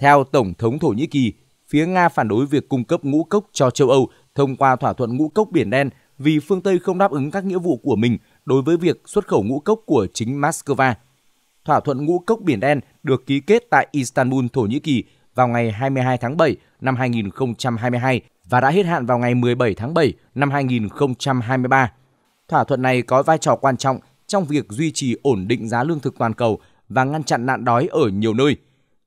Theo Tổng thống Thổ Nhĩ Kỳ, phía Nga phản đối việc cung cấp ngũ cốc cho châu Âu thông qua thỏa thuận ngũ cốc Biển Đen vì phương Tây không đáp ứng các nghĩa vụ của mình đối với việc xuất khẩu ngũ cốc của chính Moscow. Thỏa thuận ngũ cốc Biển Đen được ký kết tại Istanbul, Thổ Nhĩ Kỳ vào ngày 22 tháng 7 năm 2022 và đã hết hạn vào ngày 17 tháng 7 năm 2023. Thỏa thuận này có vai trò quan trọng trong việc duy trì ổn định giá lương thực toàn cầu và ngăn chặn nạn đói ở nhiều nơi –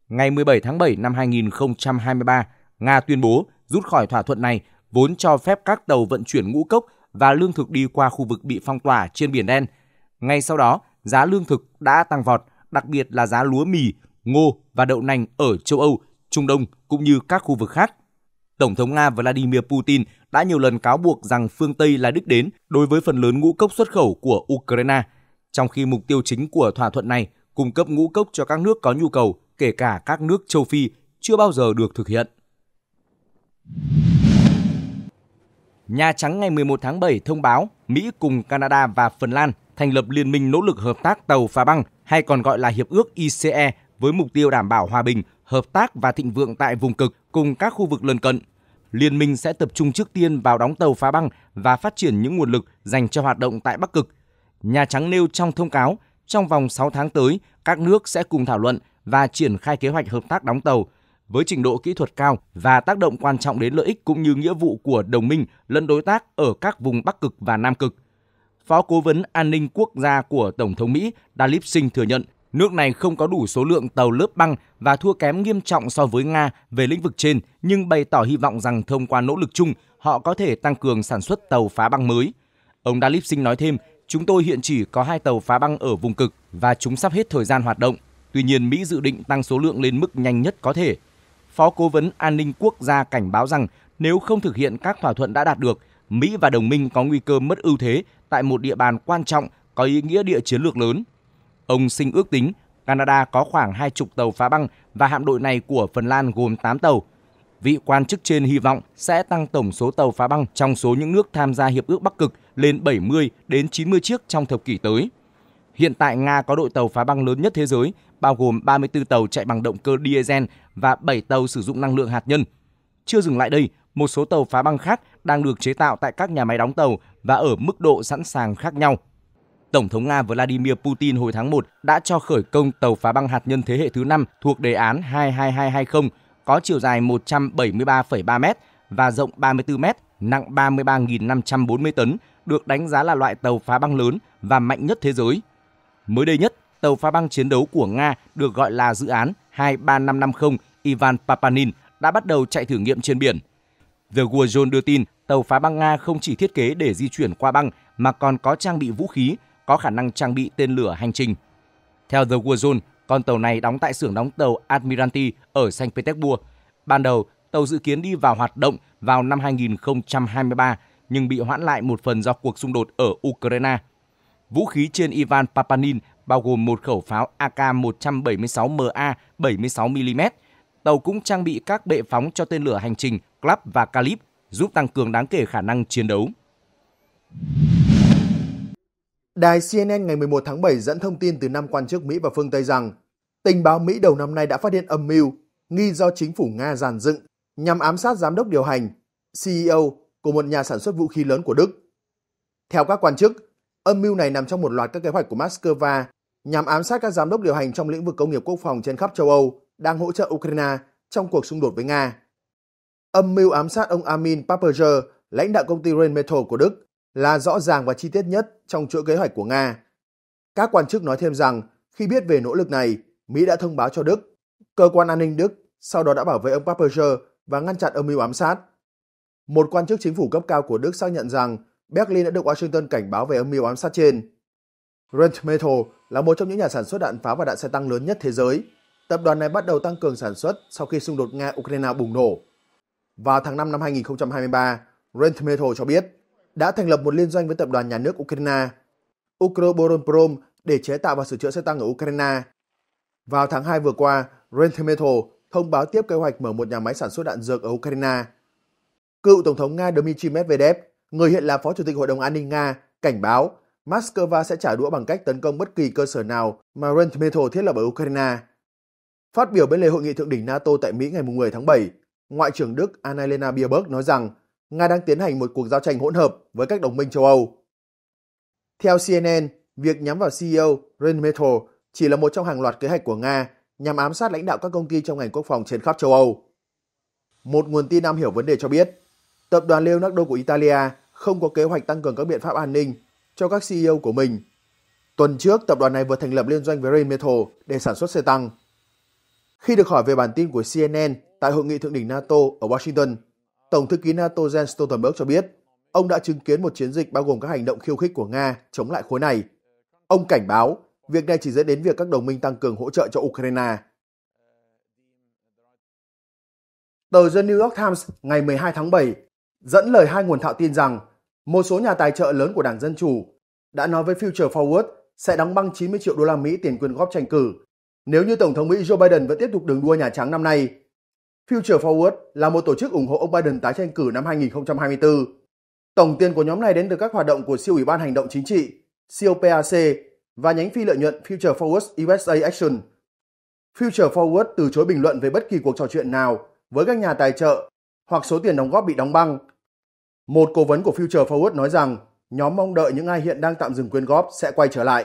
ngày 17 tháng 7 năm 2023, Nga tuyên bố rút khỏi thỏa thuận này vốn cho phép các tàu vận chuyển ngũ cốc và lương thực đi qua khu vực bị phong tỏa trên Biển Đen. Ngay sau đó, giá lương thực đã tăng vọt, đặc biệt là giá lúa mì, ngô và đậu nành ở châu Âu, Trung Đông cũng như các khu vực khác. Tổng thống Nga Vladimir Putin đã nhiều lần cáo buộc rằng phương Tây là đích đến đối với phần lớn ngũ cốc xuất khẩu của Ukraine, trong khi mục tiêu chính của thỏa thuận này cung cấp ngũ cốc cho các nước có nhu cầu kể cả các nước châu Phi, chưa bao giờ được thực hiện. Nhà Trắng ngày 11 tháng 7 thông báo Mỹ cùng Canada và Phần Lan thành lập Liên minh Nỗ lực Hợp tác Tàu phá Băng hay còn gọi là Hiệp ước ICE với mục tiêu đảm bảo hòa bình, hợp tác và thịnh vượng tại vùng cực cùng các khu vực lân cận. Liên minh sẽ tập trung trước tiên vào đóng tàu phá băng và phát triển những nguồn lực dành cho hoạt động tại Bắc Cực. Nhà Trắng nêu trong thông cáo, trong vòng 6 tháng tới, các nước sẽ cùng thảo luận và triển khai kế hoạch hợp tác đóng tàu với trình độ kỹ thuật cao và tác động quan trọng đến lợi ích cũng như nghĩa vụ của đồng minh lẫn đối tác ở các vùng Bắc Cực và Nam Cực. Phó Cố vấn An ninh Quốc gia của Tổng thống Mỹ Dalip Singh thừa nhận nước này không có đủ số lượng tàu lớp băng và thua kém nghiêm trọng so với Nga về lĩnh vực trên, nhưng bày tỏ hy vọng rằng thông qua nỗ lực chung, họ có thể tăng cường sản xuất tàu phá băng mới. Ông Dalip Singh nói thêm, chúng tôi hiện chỉ có hai tàu phá băng ở vùng cực và chúng sắp hết thời gian hoạt động. Tuy nhiên, Mỹ dự định tăng số lượng lên mức nhanh nhất có thể. Phó Cố vấn An ninh Quốc gia cảnh báo rằng nếu không thực hiện các thỏa thuận đã đạt được, Mỹ và đồng minh có nguy cơ mất ưu thế tại một địa bàn quan trọng có ý nghĩa địa chiến lược lớn. Ông Sinh ước tính Canada có khoảng hai chục tàu phá băng và hạm đội này của Phần Lan gồm 8 tàu. Vị quan chức trên hy vọng sẽ tăng tổng số tàu phá băng trong số những nước tham gia Hiệp ước Bắc Cực lên 70 đến 90 chiếc trong thập kỷ tới. Hiện tại Nga có đội tàu phá băng lớn nhất thế giới, bao gồm 34 tàu chạy bằng động cơ diesel và 7 tàu sử dụng năng lượng hạt nhân. Chưa dừng lại đây, một số tàu phá băng khác đang được chế tạo tại các nhà máy đóng tàu và ở mức độ sẵn sàng khác nhau. Tổng thống Nga Vladimir Putin hồi tháng 1 đã cho khởi công tàu phá băng hạt nhân thế hệ thứ 5 thuộc đề án 22220 có chiều dài 173,3 m và rộng 34 m, nặng 33.540 tấn, được đánh giá là loại tàu phá băng lớn và mạnh nhất thế giới. Mới đây nhất, tàu phá băng chiến đấu của Nga được gọi là dự án 23550 Ivan Papanin đã bắt đầu chạy thử nghiệm trên biển. The War Zone đưa tin tàu phá băng Nga không chỉ thiết kế để di chuyển qua băng mà còn có trang bị vũ khí, có khả năng trang bị tên lửa hành trình. Theo The War Zone, con tàu này đóng tại xưởng đóng tàu Admiralty ở Saint Petersburg. Ban đầu, tàu dự kiến đi vào hoạt động vào năm 2023 nhưng bị hoãn lại một phần do cuộc xung đột ở Ukraine. Vũ khí trên Ivan Papanin bao gồm một khẩu pháo AK-176MA 76mm. Tàu cũng trang bị các bệ phóng cho tên lửa hành trình Club và Calip, giúp tăng cường đáng kể khả năng chiến đấu. Đài CNN ngày 11 tháng 7 dẫn thông tin từ năm quan chức Mỹ và phương Tây rằng tình báo Mỹ đầu năm nay đã phát hiện âm mưu nghi do chính phủ Nga giàn dựng nhằm ám sát giám đốc điều hành, CEO của một nhà sản xuất vũ khí lớn của Đức. Theo các quan chức, Âm mưu này nằm trong một loạt các kế hoạch của Moscow nhằm ám sát các giám đốc điều hành trong lĩnh vực công nghiệp quốc phòng trên khắp châu Âu đang hỗ trợ Ukraine trong cuộc xung đột với Nga. Âm mưu ám sát ông Armin Papperger, lãnh đạo công ty Rheinmetall của Đức, là rõ ràng và chi tiết nhất trong chuỗi kế hoạch của Nga. Các quan chức nói thêm rằng khi biết về nỗ lực này, Mỹ đã thông báo cho Đức. Cơ quan an ninh Đức sau đó đã bảo vệ ông Papperger và ngăn chặn âm mưu ám sát. Một quan chức chính phủ cấp cao của Đức xác nhận rằng Berlin đã được Washington cảnh báo về âm mưu ám sát trên. Rheinmetall là một trong những nhà sản xuất đạn pháo và đạn xe tăng lớn nhất thế giới. Tập đoàn này bắt đầu tăng cường sản xuất sau khi xung đột Nga-Ukraine bùng nổ. Vào tháng 5 năm 2023, Rheinmetall cho biết đã thành lập một liên doanh với tập đoàn nhà nước Ukraine, Ukroboronprom để chế tạo và sửa chữa xe tăng ở Ukraine. Vào tháng 2 vừa qua, Rheinmetall thông báo tiếp kế hoạch mở một nhà máy sản xuất đạn dược ở Ukraine. Cựu Tổng thống Nga Dmitry Medvedev người hiện là Phó Chủ tịch Hội đồng An ninh Nga, cảnh báo Moscow sẽ trả đũa bằng cách tấn công bất kỳ cơ sở nào mà Rentmetal thiết lập ở Ukraine. Phát biểu bên lề hội nghị thượng đỉnh NATO tại Mỹ ngày 10 tháng 7, Ngoại trưởng Đức Annalena Baerbock nói rằng Nga đang tiến hành một cuộc giao tranh hỗn hợp với các đồng minh châu Âu. Theo CNN, việc nhắm vào CEO Rheinmetall chỉ là một trong hàng loạt kế hoạch của Nga nhằm ám sát lãnh đạo các công ty trong ngành quốc phòng trên khắp châu Âu. Một nguồn tin am hiểu vấn đề cho biết, Tập đoàn Leonardo của Italia không có kế hoạch tăng cường các biện pháp an ninh cho các CEO của mình. Tuần trước, tập đoàn này vừa thành lập liên doanh với Rheinmetall để sản xuất xe tăng. Khi được hỏi về bản tin của CNN tại hội nghị thượng đỉnh NATO ở Washington, Tổng thư ký NATO Jens Stoltenberg cho biết ông đã chứng kiến một chiến dịch bao gồm các hành động khiêu khích của Nga chống lại khối này. Ông cảnh báo việc này chỉ dẫn đến việc các đồng minh tăng cường hỗ trợ cho Ukraine. Tờ The New York Times ngày 12 tháng 7 dẫn lời hai nguồn thạo tin rằng một số nhà tài trợ lớn của Đảng Dân Chủ đã nói với Future Forward sẽ đóng băng 90 triệu đô la Mỹ tiền quyên góp tranh cử nếu như Tổng thống Mỹ Joe Biden vẫn tiếp tục đường đua Nhà Trắng năm nay. Future Forward là một tổ chức ủng hộ ông Biden tái tranh cử năm 2024. Tổng tiền của nhóm này đến từ các hoạt động của siêu ủy ban hành động chính trị, COPAC và nhánh phi lợi nhuận Future Forward USA Action. Future Forward từ chối bình luận về bất kỳ cuộc trò chuyện nào với các nhà tài trợ hoặc số tiền đóng góp bị đóng băng một cố vấn của Future Forward nói rằng nhóm mong đợi những ai hiện đang tạm dừng quyên góp sẽ quay trở lại.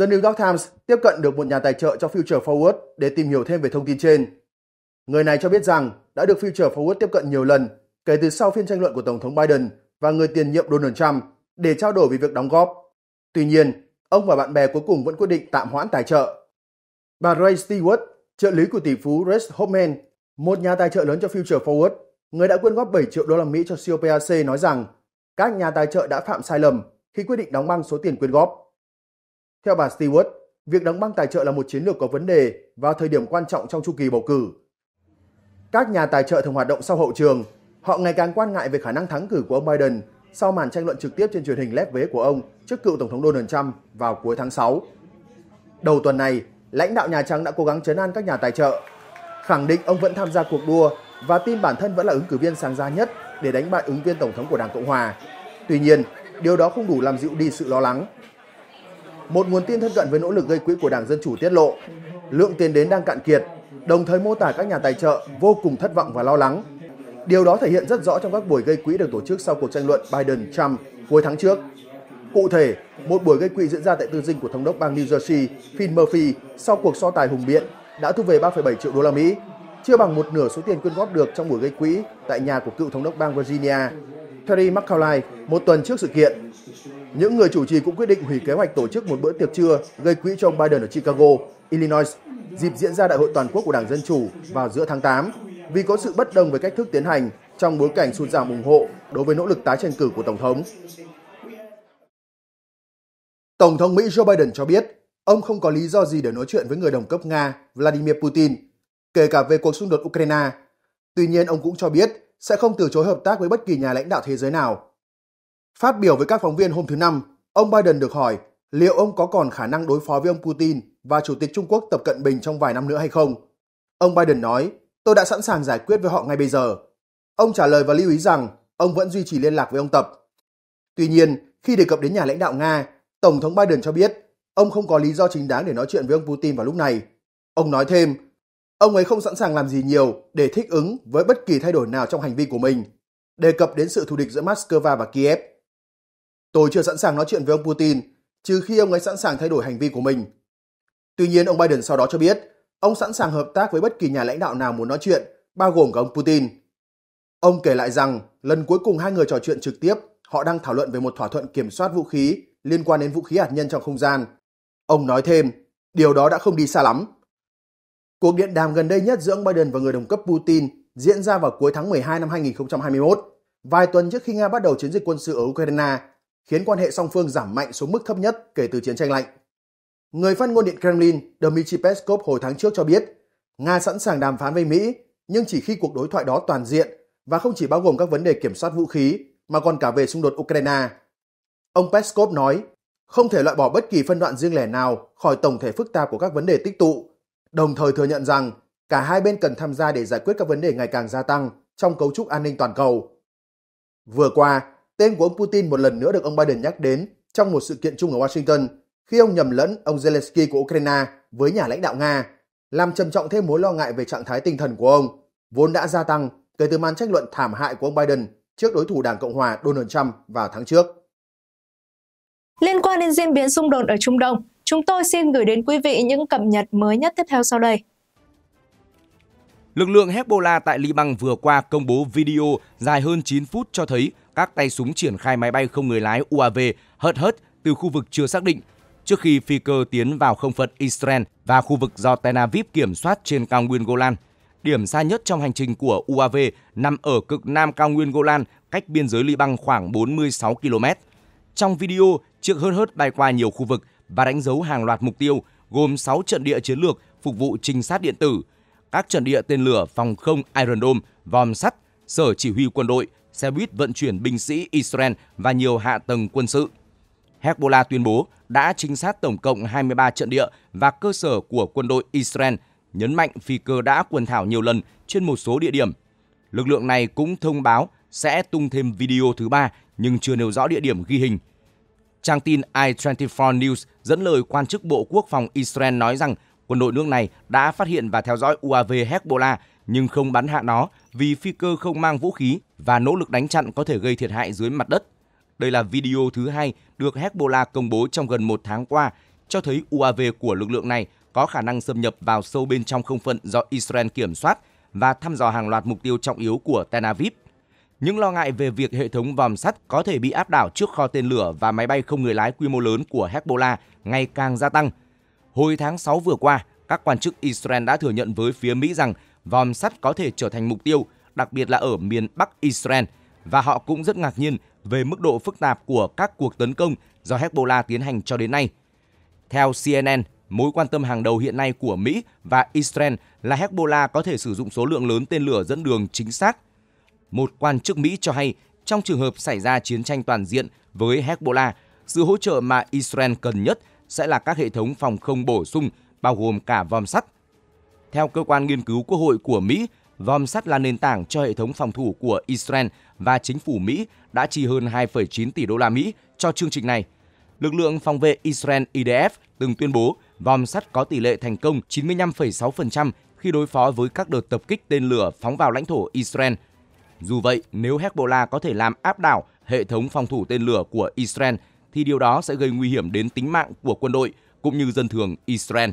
The New York Times tiếp cận được một nhà tài trợ cho Future Forward để tìm hiểu thêm về thông tin trên. Người này cho biết rằng đã được Future Forward tiếp cận nhiều lần kể từ sau phiên tranh luận của Tổng thống Biden và người tiền nhiệm Donald Trump để trao đổi về việc đóng góp. Tuy nhiên, ông và bạn bè cuối cùng vẫn quyết định tạm hoãn tài trợ. Bà Ray Stewart, trợ lý của tỷ phú Rex Hoffman, một nhà tài trợ lớn cho Future Forward, người đã quyên góp 7 triệu đô la Mỹ cho COPAC nói rằng các nhà tài trợ đã phạm sai lầm khi quyết định đóng băng số tiền quyên góp. Theo bà Stewart, việc đóng băng tài trợ là một chiến lược có vấn đề vào thời điểm quan trọng trong chu kỳ bầu cử. Các nhà tài trợ thường hoạt động sau hậu trường, họ ngày càng quan ngại về khả năng thắng cử của ông Biden sau màn tranh luận trực tiếp trên truyền hình lép vế của ông trước cựu Tổng thống Donald Trump vào cuối tháng 6. Đầu tuần này, lãnh đạo Nhà Trắng đã cố gắng chấn an các nhà tài trợ, khẳng định ông vẫn tham gia cuộc đua và tin bản thân vẫn là ứng cử viên sáng giá nhất để đánh bại ứng viên tổng thống của Đảng Cộng hòa. Tuy nhiên, điều đó không đủ làm dịu đi sự lo lắng. Một nguồn tin thân cận với nỗ lực gây quỹ của Đảng Dân Chủ tiết lộ, lượng tiền đến đang cạn kiệt, đồng thời mô tả các nhà tài trợ vô cùng thất vọng và lo lắng. Điều đó thể hiện rất rõ trong các buổi gây quỹ được tổ chức sau cuộc tranh luận Biden-Trump cuối tháng trước. Cụ thể, một buổi gây quỹ diễn ra tại tư dinh của thống đốc bang New Jersey, Phil Murphy, sau cuộc so tài hùng biện đã thu về 3,7 triệu đô la Mỹ chưa bằng một nửa số tiền quyên góp được trong buổi gây quỹ tại nhà của cựu thống đốc bang Virginia, Terry McCauley, một tuần trước sự kiện. Những người chủ trì cũng quyết định hủy kế hoạch tổ chức một bữa tiệc trưa gây quỹ cho ông Biden ở Chicago, Illinois, dịp diễn ra đại hội toàn quốc của Đảng Dân Chủ vào giữa tháng 8 vì có sự bất đồng về cách thức tiến hành trong bối cảnh sụt giảm ủng hộ đối với nỗ lực tái tranh cử của Tổng thống. Tổng thống Mỹ Joe Biden cho biết ông không có lý do gì để nói chuyện với người đồng cấp Nga Vladimir Putin kể cả về cuộc xung đột Ukraine. Tuy nhiên, ông cũng cho biết sẽ không từ chối hợp tác với bất kỳ nhà lãnh đạo thế giới nào. Phát biểu với các phóng viên hôm thứ Năm, ông Biden được hỏi liệu ông có còn khả năng đối phó với ông Putin và Chủ tịch Trung Quốc Tập Cận Bình trong vài năm nữa hay không. Ông Biden nói, tôi đã sẵn sàng giải quyết với họ ngay bây giờ. Ông trả lời và lưu ý rằng ông vẫn duy trì liên lạc với ông Tập. Tuy nhiên, khi đề cập đến nhà lãnh đạo Nga, Tổng thống Biden cho biết ông không có lý do chính đáng để nói chuyện với ông Putin vào lúc này. Ông nói thêm, Ông ấy không sẵn sàng làm gì nhiều để thích ứng với bất kỳ thay đổi nào trong hành vi của mình, đề cập đến sự thù địch giữa Moscow và Kiev. Tôi chưa sẵn sàng nói chuyện với ông Putin, trừ khi ông ấy sẵn sàng thay đổi hành vi của mình. Tuy nhiên, ông Biden sau đó cho biết, ông sẵn sàng hợp tác với bất kỳ nhà lãnh đạo nào muốn nói chuyện, bao gồm cả ông Putin. Ông kể lại rằng, lần cuối cùng hai người trò chuyện trực tiếp, họ đang thảo luận về một thỏa thuận kiểm soát vũ khí liên quan đến vũ khí hạt nhân trong không gian. Ông nói thêm, điều đó đã không đi xa lắm. Cuộc điện đàm gần đây nhất giữa ông Biden và người đồng cấp Putin diễn ra vào cuối tháng 12 năm 2021, vài tuần trước khi Nga bắt đầu chiến dịch quân sự ở Ukraine, khiến quan hệ song phương giảm mạnh xuống mức thấp nhất kể từ chiến tranh lạnh. Người phát ngôn Điện Kremlin Dmitry Peskov hồi tháng trước cho biết, Nga sẵn sàng đàm phán với Mỹ, nhưng chỉ khi cuộc đối thoại đó toàn diện và không chỉ bao gồm các vấn đề kiểm soát vũ khí mà còn cả về xung đột Ukraine. Ông Peskov nói, không thể loại bỏ bất kỳ phân đoạn riêng lẻ nào khỏi tổng thể phức tạp của các vấn đề tích tụ đồng thời thừa nhận rằng cả hai bên cần tham gia để giải quyết các vấn đề ngày càng gia tăng trong cấu trúc an ninh toàn cầu. Vừa qua, tên của ông Putin một lần nữa được ông Biden nhắc đến trong một sự kiện chung ở Washington khi ông nhầm lẫn ông Zelensky của Ukraine với nhà lãnh đạo Nga, làm trầm trọng thêm mối lo ngại về trạng thái tinh thần của ông, vốn đã gia tăng kể từ màn tranh luận thảm hại của ông Biden trước đối thủ Đảng Cộng hòa Donald Trump vào tháng trước. Liên quan đến diễn biến xung đột ở Trung Đông, Chúng tôi xin gửi đến quý vị những cập nhật mới nhất tiếp theo sau đây. Lực lượng Hezbollah tại Liban vừa qua công bố video dài hơn 9 phút cho thấy các tay súng triển khai máy bay không người lái UAV hớt hớt từ khu vực chưa xác định trước khi phi cơ tiến vào không phận Israel và khu vực do Tel Aviv kiểm soát trên cao nguyên Golan. Điểm xa nhất trong hành trình của UAV nằm ở cực nam cao nguyên Golan, cách biên giới Liban khoảng 46 km. Trong video, chiếc hớt hớt bay qua nhiều khu vực và đánh dấu hàng loạt mục tiêu gồm 6 trận địa chiến lược phục vụ trinh sát điện tử, các trận địa tên lửa phòng không Iron Dome, vòm sắt, sở chỉ huy quân đội, xe buýt vận chuyển binh sĩ Israel và nhiều hạ tầng quân sự. Hezbollah tuyên bố đã trinh sát tổng cộng 23 trận địa và cơ sở của quân đội Israel, nhấn mạnh phi cơ đã quần thảo nhiều lần trên một số địa điểm. Lực lượng này cũng thông báo sẽ tung thêm video thứ ba nhưng chưa nêu rõ địa điểm ghi hình Trang tin i24 News dẫn lời quan chức Bộ Quốc phòng Israel nói rằng quân đội nước này đã phát hiện và theo dõi UAV Hezbollah nhưng không bắn hạ nó vì phi cơ không mang vũ khí và nỗ lực đánh chặn có thể gây thiệt hại dưới mặt đất. Đây là video thứ hai được Hezbollah công bố trong gần một tháng qua, cho thấy UAV của lực lượng này có khả năng xâm nhập vào sâu bên trong không phận do Israel kiểm soát và thăm dò hàng loạt mục tiêu trọng yếu của Tel Aviv những lo ngại về việc hệ thống vòm sắt có thể bị áp đảo trước kho tên lửa và máy bay không người lái quy mô lớn của Hezbollah ngày càng gia tăng. Hồi tháng 6 vừa qua, các quan chức Israel đã thừa nhận với phía Mỹ rằng vòm sắt có thể trở thành mục tiêu, đặc biệt là ở miền Bắc Israel, và họ cũng rất ngạc nhiên về mức độ phức tạp của các cuộc tấn công do Hezbollah tiến hành cho đến nay. Theo CNN, mối quan tâm hàng đầu hiện nay của Mỹ và Israel là Hezbollah có thể sử dụng số lượng lớn tên lửa dẫn đường chính xác một quan chức Mỹ cho hay trong trường hợp xảy ra chiến tranh toàn diện với Hezbollah, sự hỗ trợ mà Israel cần nhất sẽ là các hệ thống phòng không bổ sung, bao gồm cả vòm sắt. Theo cơ quan nghiên cứu quốc hội của Mỹ, vòm sắt là nền tảng cho hệ thống phòng thủ của Israel và chính phủ Mỹ đã chi hơn 2,9 tỷ đô la Mỹ cho chương trình này. Lực lượng phòng vệ Israel IDF từng tuyên bố vòm sắt có tỷ lệ thành công 95,6% khi đối phó với các đợt tập kích tên lửa phóng vào lãnh thổ Israel – dù vậy, nếu Hezbollah có thể làm áp đảo hệ thống phòng thủ tên lửa của Israel, thì điều đó sẽ gây nguy hiểm đến tính mạng của quân đội cũng như dân thường Israel.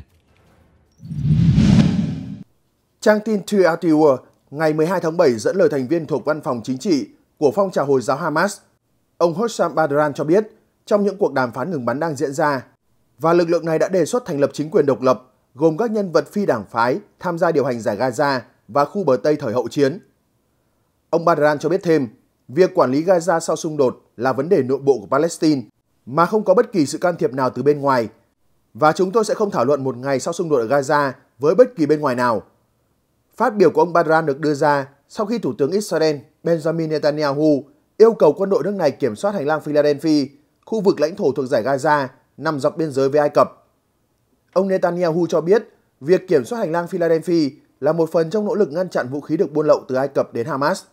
Trang tin Al Tiwa ngày 12 tháng 7 dẫn lời thành viên thuộc văn phòng chính trị của phong trào Hồi giáo Hamas, ông Hossam Badran cho biết trong những cuộc đàm phán ngừng bắn đang diễn ra và lực lượng này đã đề xuất thành lập chính quyền độc lập gồm các nhân vật phi đảng phái tham gia điều hành giải Gaza và khu bờ Tây thời hậu chiến. Ông Baran cho biết thêm, việc quản lý Gaza sau xung đột là vấn đề nội bộ của Palestine mà không có bất kỳ sự can thiệp nào từ bên ngoài và chúng tôi sẽ không thảo luận một ngày sau xung đột ở Gaza với bất kỳ bên ngoài nào. Phát biểu của ông Baran được đưa ra sau khi Thủ tướng Israel Benjamin Netanyahu yêu cầu quân đội nước này kiểm soát hành lang Philadelphia, khu vực lãnh thổ thuộc giải Gaza nằm dọc biên giới với Ai Cập. Ông Netanyahu cho biết việc kiểm soát hành lang Philadelphia là một phần trong nỗ lực ngăn chặn vũ khí được buôn lậu từ Ai Cập đến Hamas –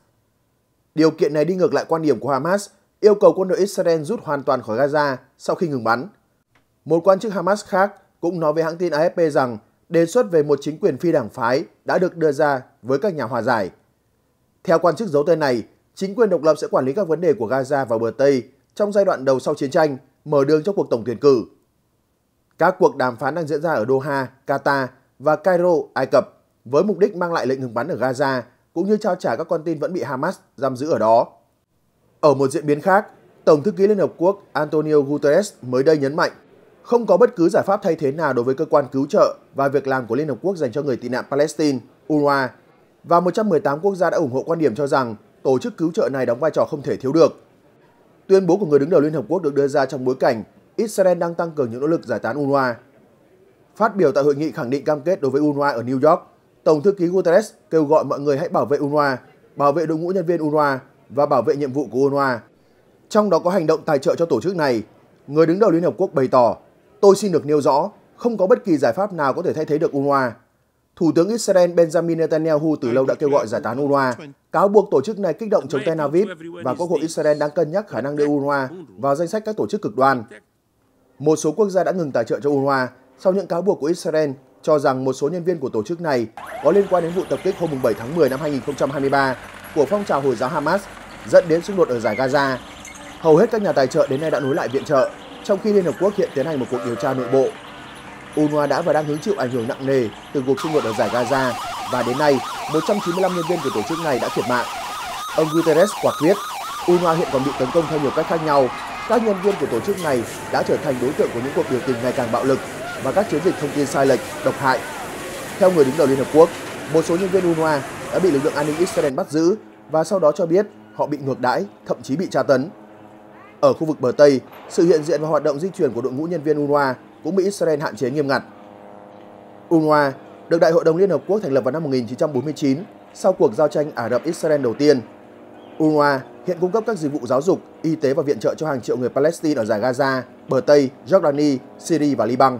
Điều kiện này đi ngược lại quan điểm của Hamas yêu cầu quân đội Israel rút hoàn toàn khỏi Gaza sau khi ngừng bắn. Một quan chức Hamas khác cũng nói với hãng tin AFP rằng đề xuất về một chính quyền phi đảng phái đã được đưa ra với các nhà hòa giải. Theo quan chức giấu tên này, chính quyền độc lập sẽ quản lý các vấn đề của Gaza và bờ Tây trong giai đoạn đầu sau chiến tranh, mở đường cho cuộc tổng tuyển cử. Các cuộc đàm phán đang diễn ra ở Doha, Qatar và Cairo, Ai Cập với mục đích mang lại lệnh ngừng bắn ở Gaza cũng như trao trả các con tin vẫn bị Hamas giam giữ ở đó. Ở một diễn biến khác, Tổng thư ký Liên Hợp Quốc Antonio Guterres mới đây nhấn mạnh không có bất cứ giải pháp thay thế nào đối với cơ quan cứu trợ và việc làm của Liên Hợp Quốc dành cho người tị nạn Palestine, UNRWA, và 118 quốc gia đã ủng hộ quan điểm cho rằng tổ chức cứu trợ này đóng vai trò không thể thiếu được. Tuyên bố của người đứng đầu Liên Hợp Quốc được đưa ra trong bối cảnh Israel đang tăng cường những nỗ lực giải tán UNRWA. Phát biểu tại hội nghị khẳng định cam kết đối với UNRWA ở New York, Tổng thư ký Guterres kêu gọi mọi người hãy bảo vệ UNRWA, bảo vệ đội ngũ nhân viên UNRWA và bảo vệ nhiệm vụ của UNRWA. Trong đó có hành động tài trợ cho tổ chức này, người đứng đầu Liên Hợp Quốc bày tỏ, tôi xin được nêu rõ, không có bất kỳ giải pháp nào có thể thay thế được UNRWA. Thủ tướng Israel Benjamin Netanyahu từ lâu đã kêu gọi giải tán UNRWA, cáo buộc tổ chức này kích động chống Tel Aviv và Quốc hội Israel đang cân nhắc khả năng đưa UNRWA vào danh sách các tổ chức cực đoan. Một số quốc gia đã ngừng tài trợ cho UNRWA sau những cáo buộc của Israel cho rằng một số nhân viên của tổ chức này có liên quan đến vụ tập kích hôm 7 tháng 10 năm 2023 của phong trào Hồi giáo Hamas dẫn đến xung đột ở giải Gaza. Hầu hết các nhà tài trợ đến nay đã nối lại viện trợ, trong khi Liên Hợp Quốc hiện tiến hành một cuộc điều tra nội bộ. UNRWA đã và đang hứng chịu ảnh hưởng nặng nề từ cuộc xung đột ở giải Gaza và đến nay 195 nhân viên của tổ chức này đã thiệt mạng. Ông Guterres quả quyết, UNRWA hiện còn bị tấn công theo nhiều cách khác nhau. Các nhân viên của tổ chức này đã trở thành đối tượng của những cuộc biểu tình ngày càng bạo lực và các chiến dịch thông tin sai lệch, độc hại. Theo người đứng đầu Liên Hợp Quốc, một số nhân viên UNRWA đã bị lực lượng an ninh Israel bắt giữ và sau đó cho biết họ bị ngược đãi, thậm chí bị tra tấn. Ở khu vực bờ Tây, sự hiện diện và hoạt động di chuyển của đội ngũ nhân viên UNRWA cũng bị Israel hạn chế nghiêm ngặt. UNRWA được Đại hội đồng Liên Hợp Quốc thành lập vào năm 1949 sau cuộc giao tranh Ả Rập-Israel đầu tiên. UNRWA hiện cung cấp các dịch vụ giáo dục, y tế và viện trợ cho hàng triệu người Palestine ở giải Gaza, bờ Tây, Jordani, Syria và Liban.